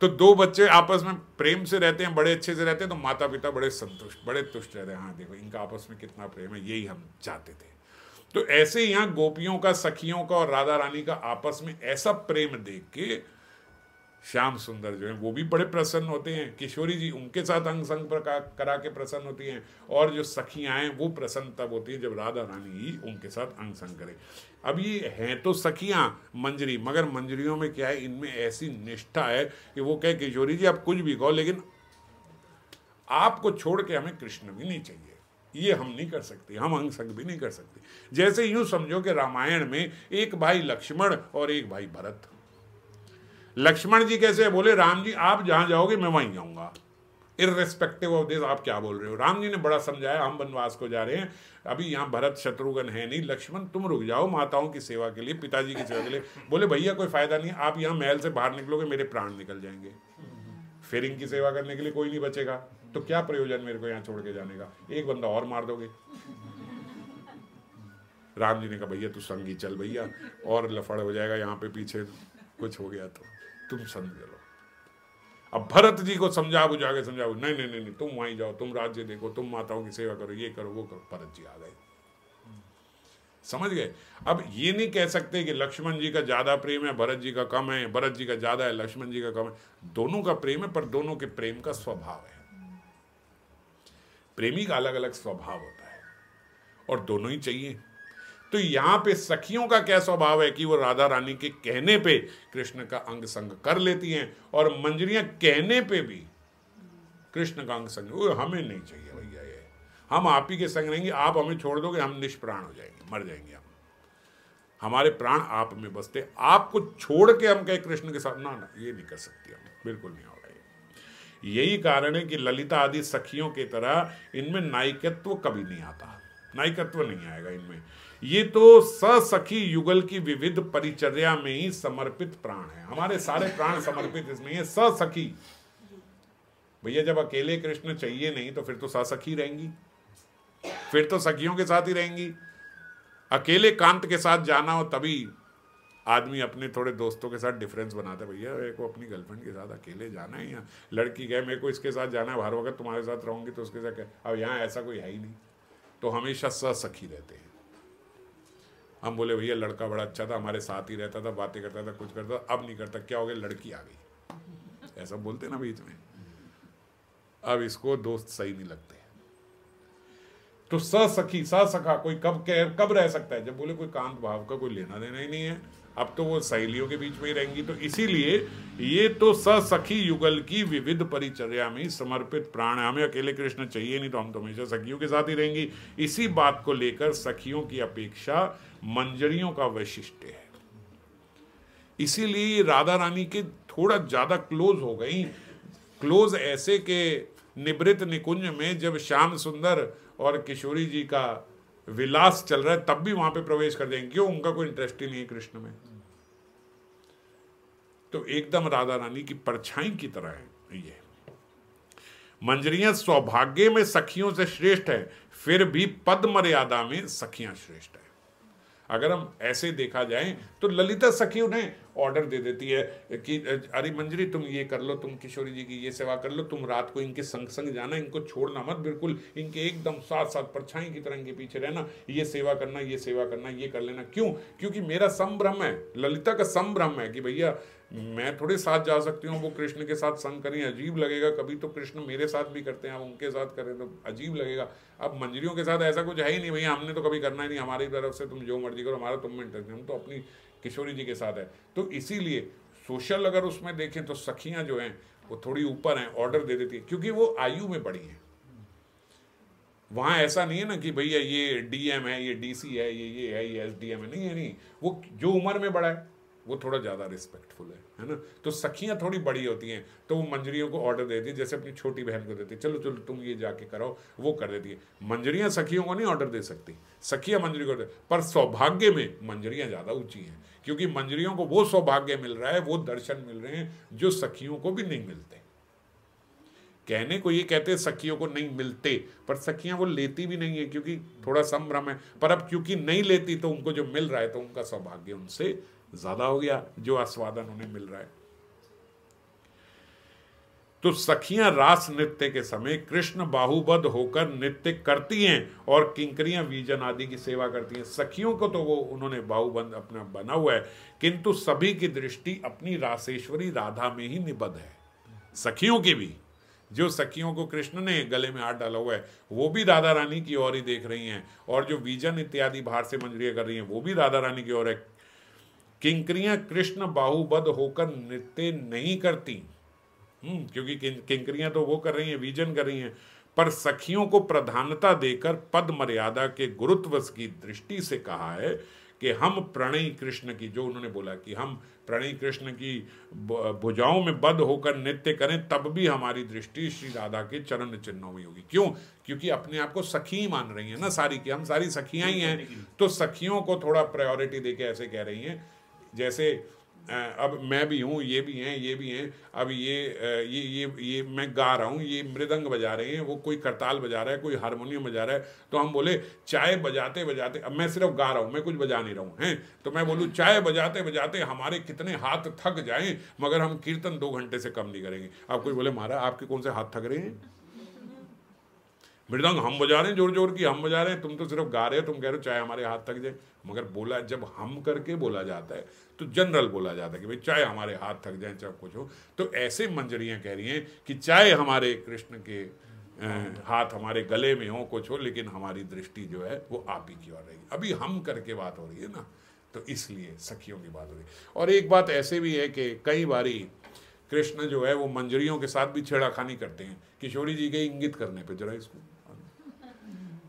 तो दो बच्चे आपस में प्रेम से रहते हैं बड़े अच्छे से रहते हैं तो माता पिता बड़े संतुष्ट बड़े तुष्ट रहते हैं हाँ देखो इनका आपस में कितना प्रेम है यही हम चाहते थे तो ऐसे यहां गोपियों का सखियों का और राधा रानी का आपस में ऐसा प्रेम देख के श्याम सुंदर जो हैं वो भी बड़े प्रसन्न होते हैं किशोरी जी उनके साथ अंग संग प्रका करा के प्रसन्न होती हैं और जो सखियाँ हैं वो प्रसन्न तब होती हैं जब राधा रानी ही उनके साथ अंग संग करें अब ये हैं तो सखियाँ मंजरी मगर मंजरियों में क्या है इनमें ऐसी निष्ठा है कि वो कहे किशोरी जी आप कुछ भी कहो लेकिन आपको छोड़ के हमें कृष्ण भी नहीं चाहिए ये हम नहीं कर सकते हम अंग संग भी नहीं कर सकते जैसे यूं समझो कि रामायण में एक भाई लक्ष्मण और एक भाई भरत लक्ष्मण जी कैसे बोले राम जी आप जहां जाओगे मैं वहीं जाऊंगा इरेस्पेक्टिव ऑफ दिस आप क्या बोल रहे हो राम जी ने बड़ा समझाया हम वनवास को जा रहे हैं अभी यहाँ भरत शत्रुघ्न है नहीं लक्ष्मण तुम रुक जाओ माताओं की सेवा के लिए पिताजी की सेवा के लिए बोले भैया कोई फायदा नहीं आप यहाँ महल से बाहर निकलोगे मेरे प्राण निकल जाएंगे फिर इनकी सेवा करने के लिए कोई नहीं बचेगा तो क्या प्रयोजन मेरे को यहाँ छोड़ के जाने का एक बंदा और मार दोगे राम जी ने कहा भैया तू संगी चल भैया और लफड़ हो जाएगा यहाँ पे पीछे कुछ हो गया तो तुम समझ लो अब भरत जी को समझा बुझा के समझा नहीं नहीं नहीं नहीं तुम वहीं जाओ तुम राज्य देखो तुम माताओं की सेवा करो ये करो वो करो भरत जी आ गए समझ गए अब ये नहीं कह सकते कि लक्ष्मण जी का ज़्यादा प्रेम है भरत जी का कम है भरत जी का ज़्यादा है लक्ष्मण जी का कम है दोनों का प्रेम है पर दोनों के प्रेम का स्वभाव है प्रेमी का अलग अलग स्वभाव होता है और दोनों ही चाहिए तो यहाँ पे सखियों का क्या स्वभाव है कि वो राधा रानी के कहने पे कृष्ण का अंग संग कर लेती हैं और मंजरियाँ कहने पे भी कृष्ण का अंग संग वो हमें नहीं चाहिए भैया ये हम आप ही के संग रहेंगे आप हमें छोड़ दोगे हम निष्प्राण हो जाएंगे मर जाएंगे हम हमारे प्राण आप में बसते आपको छोड़ के हम कहे कृष्ण के साथ ना ना ये नहीं कर सकते हम बिल्कुल नहीं हो रहा यही कारण है कि ललिता आदि सखियों की तरह इनमें नायकत्व कभी नहीं आता नायकत्व नहीं आएगा इनमें ये तो सखी युगल की विविध परिचर्या में ही समर्पित प्राण है हमारे सारे प्राण समर्पित इसमें है सखी भैया जब अकेले कृष्ण चाहिए नहीं तो फिर तो सखी रहेंगी फिर तो सखियों के साथ ही रहेंगी अकेले कांत के साथ जाना हो तभी आदमी अपने थोड़े दोस्तों के साथ डिफरेंस बनाता है भैया मेरे को अपनी गर्लफ्रेंड के साथ अकेले जाना है या लड़की गए मेरे को इसके साथ जाना है हर वक्त तुम्हारे साथ रहूंगी तो उसके साथ अब यहाँ ऐसा कोई है ही नहीं तो हमेशा सखी रहते हैं हम बोले भैया लड़का बड़ा अच्छा था हमारे साथ ही रहता था बातें करता था कुछ करता था अब नहीं करता क्या हो गया लड़की आ गई ऐसा बोलते ना बीच में अब इसको दोस्त सही नहीं लगते तो सखी सखा कोई कब कह कब रह सकता है जब बोले कोई कांत भाव का कोई लेना देना ही नहीं है अब तो वो सहेलियों के बीच में ही रहेंगी तो इसीलिए ये तो सखी युगल की विविध परिचर्या में समर्पित प्राण हमें अकेले कृष्ण चाहिए नहीं तो हम तो हमेशा सखियों के साथ ही रहेंगी इसी बात को लेकर सखियों की अपेक्षा मंजरियों का वैशिष्ट है इसीलिए राधा रानी के थोड़ा ज्यादा क्लोज हो गई क्लोज ऐसे के निवृत निकुंज में जब श्याम सुंदर और किशोरी जी का विलास चल रहा है तब भी वहां पे प्रवेश कर देंगे क्यों उनका कोई इंटरेस्ट ही नहीं है कृष्ण में तो एकदम राधा रानी की परछाई की तरह है ये मंजरियां सौभाग्य में सखियों से श्रेष्ठ है फिर भी पद मर्यादा में सखियां श्रेष्ठ है अगर हम ऐसे देखा जाए तो ललिता सखी उन्हें ऑर्डर दे देती है कि अरे मंजरी तुम ये कर लो तुम किशोरी जी की ये सेवा कर लो तुम रात को इनके संग संग जाना इनको छोड़ना मत बिल्कुल इनके एकदम साथ साथ परछाई की तरह इनके पीछे रहना ये सेवा करना ये सेवा करना ये कर लेना क्यों क्योंकि मेरा संभ्रम है ललिता का संभ्रम है कि भैया मैं थोड़े साथ जा सकती हूँ वो कृष्ण के साथ संग करें अजीब लगेगा कभी तो कृष्ण मेरे साथ भी करते हैं हम उनके साथ करें तो अजीब लगेगा अब मंजरियों के साथ ऐसा कुछ है ही नहीं भैया हमने तो कभी करना ही नहीं हमारी तरफ से तुम जो मर्जी करो हमारा तुम में इंटरेस्ट हम तो अपनी किशोरी जी के साथ है तो इसीलिए सोशल अगर उसमें देखें तो सखियाँ जो हैं वो थोड़ी ऊपर हैं ऑर्डर दे देती है क्योंकि वो आयु में बड़ी हैं वहाँ ऐसा नहीं है ना कि भैया ये डीएम है ये डीसी है ये ये है ये एसडीएम है नहीं है नहीं वो जो उम्र में बड़ा है वो थोड़ा ज़्यादा रिस्पेक्टफुल है है ना तो सखियाँ थोड़ी बड़ी होती हैं तो वो मंजरियों को ऑर्डर देती है जैसे अपनी छोटी बहन को देती है चलो चलो तुम ये जाके कराओ वो कर देती है मंजरियाँ सखियों को नहीं ऑर्डर दे सकती सखियाँ मंजरी को पर सौभाग्य में मंजरियाँ ज़्यादा ऊँची हैं क्योंकि मंजरियों को वो सौभाग्य मिल रहा है वो दर्शन मिल रहे हैं जो सखियों को भी नहीं मिलते कहने को ये कहते हैं सखियों को नहीं मिलते पर सखियां वो लेती भी नहीं है क्योंकि थोड़ा संभ्रम है पर अब क्योंकि नहीं लेती तो उनको जो मिल रहा है तो उनका सौभाग्य उनसे ज्यादा हो गया जो आस्वादन उन्हें मिल रहा है तो सखियां रास नृत्य के समय कृष्ण बाहुबद्ध होकर नृत्य करती हैं और किंकरियां वीजन आदि की सेवा करती हैं सखियों को तो वो उन्होंने बाहुबंद अपना बना हुआ है किंतु सभी की दृष्टि अपनी रासेश्वरी राधा में ही निबद्ध है सखियों की भी जो सखियों को कृष्ण ने गले में हाथ डाला हुआ है वो भी राधा रानी की ओर ही देख रही हैं और जो वीजन इत्यादि बाहर से मंजरिया कर रही हैं वो भी राधा रानी की ओर है किंकरियां कृष्ण बाहुबद होकर नृत्य नहीं करती हम्म, क्योंकि किंकरियां तो वो कर रही हैं विजन कर रही हैं पर सखियों को प्रधानता देकर पद मर्यादा के गुरुत्व की दृष्टि से कहा है कि हम प्रणयी कृष्ण की जो उन्होंने बोला कि हम प्रणयी कृष्ण की भुजाओं में बद होकर नृत्य करें तब भी हमारी दृष्टि श्री राधा के चरण चिन्हों में होगी क्यों क्योंकि अपने आप को सखी मान रही है ना सारी की हम सारी सखियां ही हैं तो सखियों को थोड़ा प्रायोरिटी देके ऐसे कह रही हैं जैसे अब मैं भी हूँ ये भी हैं ये भी हैं अब ये ये ये ये मैं गा रहा हूँ ये मृदंग बजा रहे हैं वो कोई करताल बजा रहा है कोई हारमोनियम बजा रहा है तो हम बोले चाय बजाते बजाते अब मैं सिर्फ गा रहा हूँ मैं कुछ बजा नहीं रहा हूँ हैं तो मैं बोलूँ हम्म। चाय बजाते बजाते हमारे कितने हाथ थक जाएँ मगर हम कीर्तन दो घंटे से कम नहीं करेंगे अब कोई बोले महाराज आपके कौन से हाथ थक रहे हैं मृदंग हम बजा रहे हैं जोर जोर की हम बजा रहे हैं तुम तो सिर्फ गा रहे हो तुम कह रहे हो चाय हमारे हाथ तक जाए मगर बोला जब हम करके बोला जाता है तो जनरल बोला जाता है कि भाई चाय हमारे हाथ थक जाए चाहे कुछ हो तो ऐसे मंजरियाँ कह रही हैं कि चाय हमारे कृष्ण के हाथ हमारे गले में हो कुछ हो लेकिन हमारी दृष्टि जो है वो आप ही की ओर रहेगी अभी हम करके बात हो रही है ना तो इसलिए सखियों की बात हो रही है और एक बात ऐसे भी है कि कई बारी कृष्ण जो है वो मंजरियों के साथ भी छेड़ाखानी करते हैं किशोरी जी के इंगित करने पे जरा इसको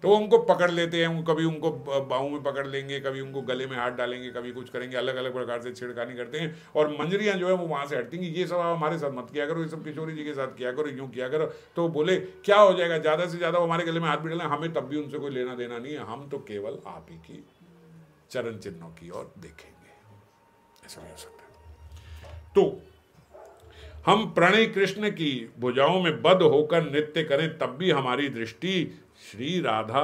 तो वो उनको पकड़ लेते हैं कभी उनको बाहू में पकड़ लेंगे कभी उनको गले में हाथ डालेंगे कभी कुछ करेंगे अलग अलग प्रकार से छेड़खानी करते हैं और मंजरियाँ जो है वो वहाँ से हटती हैं ये सब आप हमारे साथ मत किया करो ये सब किशोरी जी के साथ किया करो यूँ किया करो तो बोले क्या हो जाएगा ज़्यादा से ज़्यादा हमारे गले में हाथ भी डालें हमें तब भी उनसे कोई लेना देना नहीं है हम तो केवल आप ही की चरण चिन्हों की ओर देखेंगे ऐसा हो सकता है तो हम प्रणय कृष्ण की भुजाओं में बद होकर नृत्य करें तब भी हमारी दृष्टि श्री राधा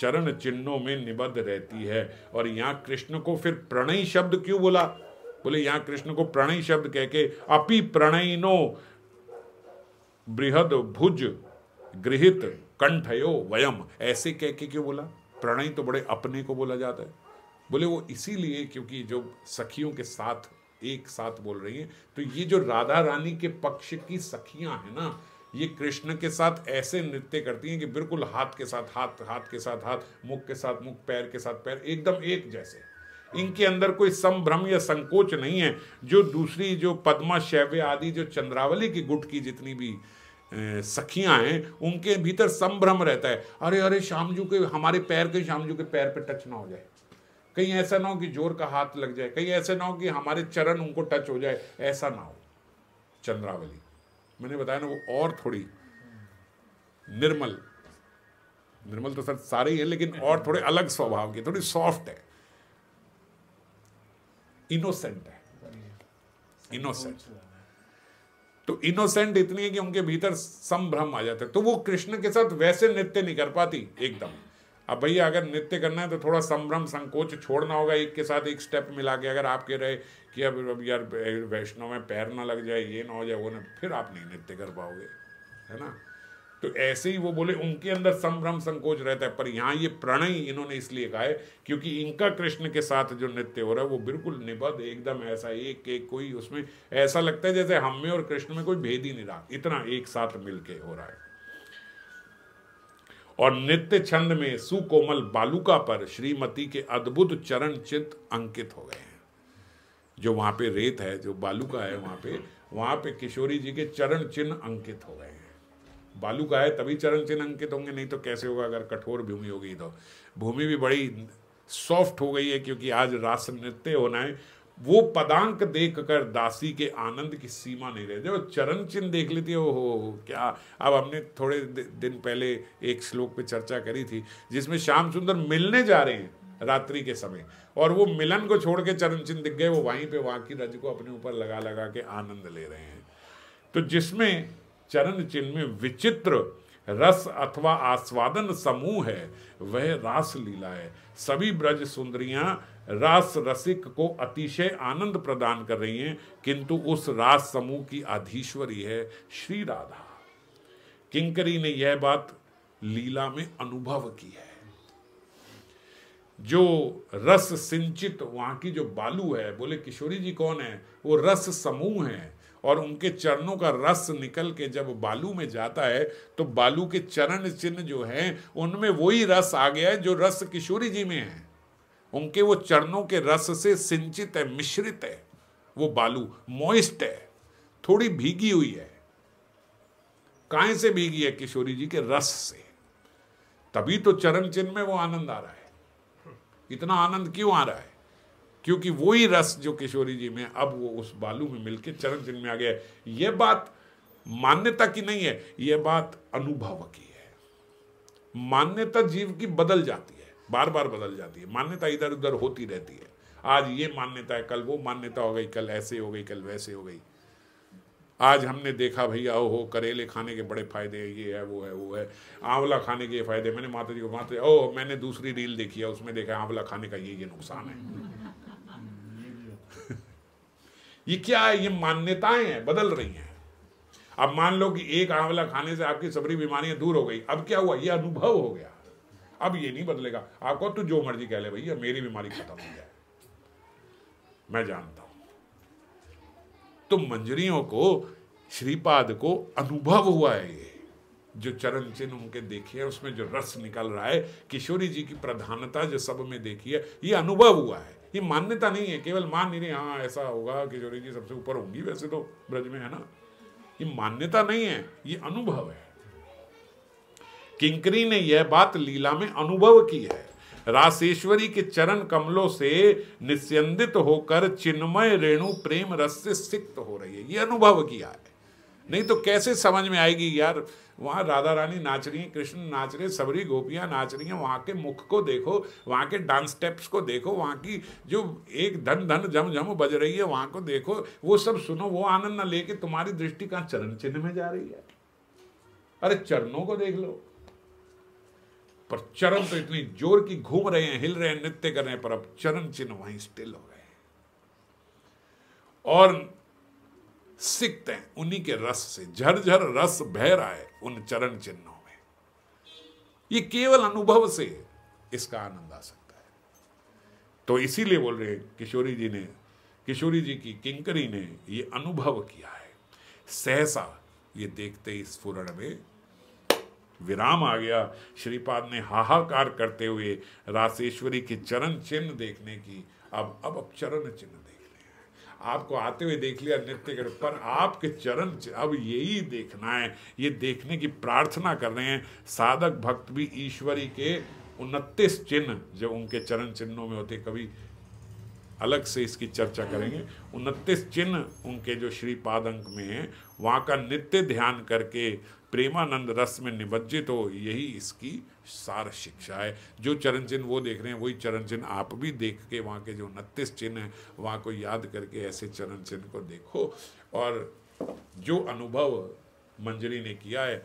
चरण चिन्हों में निबद्ध रहती है और यहाँ कृष्ण को फिर प्रणय शब्द क्यों बोला बोले यहाँ कृष्ण को प्रणय शब्द कह के अपि प्रणयिनो बृहद भुज गृहित कंठयो वयम ऐसे कह के क्यों बोला प्रणय तो बड़े अपने को बोला जाता है बोले वो इसीलिए क्योंकि जो सखियों के साथ एक साथ बोल रही हैं तो ये जो राधा रानी के पक्ष की सखियां हैं ना ये कृष्ण के साथ ऐसे नृत्य करती हैं कि बिल्कुल हाथ के साथ हाथ हाथ के साथ हाथ मुख के साथ मुख पैर के साथ पैर एकदम एक जैसे इनके अंदर कोई संभ्रम या संकोच नहीं है जो दूसरी जो पद्मा शैव्य आदि जो चंद्रावली की गुट की जितनी भी सखियां हैं उनके भीतर संभ्रम रहता है अरे अरे श्यामजू के हमारे पैर के शामजू के पैर पर टच ना हो जाए कहीं ऐसा ना हो कि जोर का हाथ लग जाए कहीं ऐसा ना हो कि हमारे चरण उनको टच हो जाए ऐसा ना हो चंद्रावली मैंने बताया ना वो और थोड़ी निर्मल निर्मल तो सर सारे ही हैं लेकिन और थोड़े अलग स्वभाव के थोड़ी सॉफ्ट है इनोसेंट है इनोसेंट तो इनोसेंट इतनी है कि उनके भीतर संभ्रम आ जाता है तो वो कृष्ण के साथ वैसे नृत्य नहीं कर पाती एकदम अब भैया अगर नृत्य करना है तो थोड़ा संभ्रम संकोच छोड़ना होगा एक के साथ एक स्टेप मिला के अगर आपके रहे कि अब अब यार वैष्णव में पैर ना लग जाए ये ना हो जाए वो ना फिर आप नहीं नृत्य कर पाओगे है ना तो ऐसे ही वो बोले उनके अंदर संभ्रम संकोच रहता है पर यहाँ ये प्रणय इन्होंने इसलिए कहा है क्योंकि इनका कृष्ण के साथ जो नृत्य हो रहा है वो बिल्कुल निबद्ध एकदम ऐसा एक एक कोई उसमें ऐसा लगता है जैसे हम में और कृष्ण में कोई भेद ही नहीं रहा इतना एक साथ मिलके हो रहा है और नित्य छंद में सुकोमल बालुका पर श्रीमती के अद्भुत चरण चित अंकित हो गए हैं जो वहां पे रेत है जो बालुका है वहां पे वहां पे किशोरी जी के चरण चिन्ह अंकित हो गए हैं बालुका है तभी चरण चिन्ह अंकित होंगे नहीं तो कैसे होगा अगर कठोर भूमि होगी तो भूमि भी बड़ी सॉफ्ट हो गई है क्योंकि आज रास नृत्य होना है वो पदांक देख कर दासी के आनंद की सीमा नहीं रहती वो चरण चिन्ह देख लेती है ओहो क्या अब हमने थोड़े दिन पहले एक श्लोक पे चर्चा करी थी जिसमें श्याम सुंदर मिलने जा रहे हैं रात्रि के समय और वो मिलन को छोड़ के चरण चिन्ह दिख गए वो वहीं पे वहाँ की रज को अपने ऊपर लगा लगा के आनंद ले रहे हैं तो जिसमें चरण चिन्ह में विचित्र रस अथवा आस्वादन समूह है वह रास लीला है सभी ब्रज सुंदरियां रास रसिक को अतिशय आनंद प्रदान कर रही हैं किंतु उस रास समूह की अधीश्वरी है श्री राधा किंकरी ने यह बात लीला में अनुभव की है जो रस सिंचित वहां की जो बालू है बोले किशोरी जी कौन है वो रस समूह है और उनके चरणों का रस निकल के जब बालू में जाता है तो बालू के चरण चिन्ह जो हैं उनमें वही रस आ गया है जो रस किशोरी जी में है उनके वो चरणों के रस से सिंचित है मिश्रित है वो बालू मोइस्ट है थोड़ी भीगी हुई है काय से भीगी है किशोरी जी के रस से तभी तो चरण चिन्ह में वो आनंद आ रहा है इतना आनंद क्यों आ रहा है क्योंकि वही रस जो किशोरी जी में अब वो उस बालू में मिलके चरण चिन्ह में आ गया ये बात मान्यता की नहीं है ये बात अनुभव की है मान्यता जीव की बदल जाती है बार बार बदल जाती है मान्यता इधर उधर होती रहती है आज ये मान्यता है कल वो मान्यता हो गई कल ऐसे हो गई कल वैसे हो गई आज हमने देखा भैया ओहो करेले खाने के बड़े फायदे हैं ये है वो है वो है आंवला खाने के फायदे मैंने माता जी को माता ओह मैंने दूसरी रील देखी है उसमें देखा आंवला खाने का ये ये नुकसान है ये क्या है ये मान्यताएं हैं बदल रही हैं अब मान लो कि एक आंवला खाने से आपकी सबरी बीमारियां दूर हो गई अब क्या हुआ ये अनुभव हो गया अब ये नहीं बदलेगा आपको तो जो मर्जी कह ले भैया मेरी बीमारी खत्म हो जाए मैं जानता हूं तो मंजरियों को श्रीपाद को अनुभव हुआ है ये जो चरण चिन्ह उनके देखे हैं उसमें जो रस निकल रहा है किशोरी जी की प्रधानता जो सब में देखी है ये अनुभव हुआ है ये मान्यता नहीं है केवल मान ही नहीं हाँ ऐसा होगा किशोरी जी सबसे ऊपर होंगी वैसे तो ब्रज में है ना ये मान्यता नहीं है ये अनुभव है किंकरी ने यह बात लीला में अनुभव की है राशेश्वरी के चरण कमलों से निस्यंदित होकर चिन्मय रेणु प्रेम रस से सिक्त हो रही है ये अनुभव किया है नहीं तो कैसे समझ में आएगी यार वहाँ राधा रानी नाच रही हैं कृष्ण नाच रहे सबरी गोपियाँ नाच रही हैं वहाँ के मुख को देखो वहाँ के डांस स्टेप्स को देखो वहाँ की जो एक धन धन झम झम बज रही है वहाँ को देखो वो सब सुनो वो आनंद न लेके तुम्हारी दृष्टि कहाँ चरण चिन्ह में जा रही है अरे चरणों को देख लो पर चरण तो इतनी जोर की घूम रहे हैं हिल रहे हैं नृत्य कर रहे हैं पर अब चरण चिन्ह वहीं स्टिल हो गए और सिकते हैं उन्हीं के रस से झरझर रस बह रहा है उन चरण चिन्हों में ये केवल अनुभव से इसका आनंद आ सकता है तो इसीलिए बोल रहे किशोरी जी ने किशोरी जी की किंकरी ने ये अनुभव किया है सहसा ये देखते ही स्फुरण में विराम आ गया श्रीपाद ने हाहाकार करते हुए राशेश्वरी के चरण चिन्ह देखने की अब अब अब चरण चिन्ह आपको आते हुए देख लिया के कर पर आपके चरण अब यही देखना है ये देखने की प्रार्थना कर रहे हैं साधक भक्त भी ईश्वरी के उनतीस चिन्ह जब उनके चरण चिन्हों में होते कभी अलग से इसकी चर्चा करेंगे उनतीस चिन्ह उनके जो श्री पादंक में हैं वहाँ का नित्य ध्यान करके प्रेमानंद रस में निमज्जित हो यही इसकी सार शिक्षा है जो चरण चिन्ह वो देख रहे हैं वही चरण चिन्ह आप भी देख के वहाँ के जो उनतीस चिन्ह हैं वहाँ को याद करके ऐसे चरण चिन्ह को देखो और जो अनुभव मंजरी ने किया है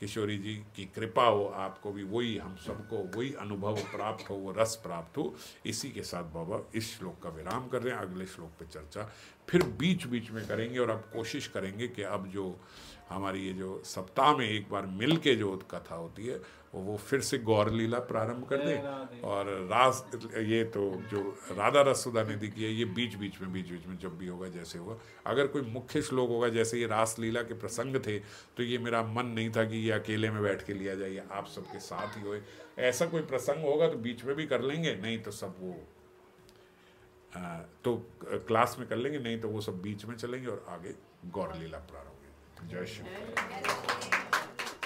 किशोरी जी की कृपा हो आपको भी वही हम सबको वही अनुभव प्राप्त हो वो रस प्राप्त हो इसी के साथ बाबा इस श्लोक का विराम कर रहे हैं अगले श्लोक पे चर्चा फिर बीच बीच में करेंगे और अब कोशिश करेंगे कि अब जो हमारी ये जो सप्ताह में एक बार मिल के जो कथा होती है वो फिर से गौर लीला प्रारंभ कर दे और रास ये तो जो राधा रसुदा सुधा निधि की है ये बीच बीच में बीच बीच में जब भी होगा जैसे होगा अगर कोई मुख्य श्लोक होगा जैसे ये रास लीला के प्रसंग थे तो ये मेरा मन नहीं था कि ये अकेले में बैठ के लिया जाए आप सबके साथ ही होए ऐसा कोई प्रसंग होगा तो बीच में भी कर लेंगे नहीं तो सब वो तो क्लास में कर लेंगे नहीं तो वो सब बीच में चलेंगे और आगे गौर लीला प्रारंभ जय श्री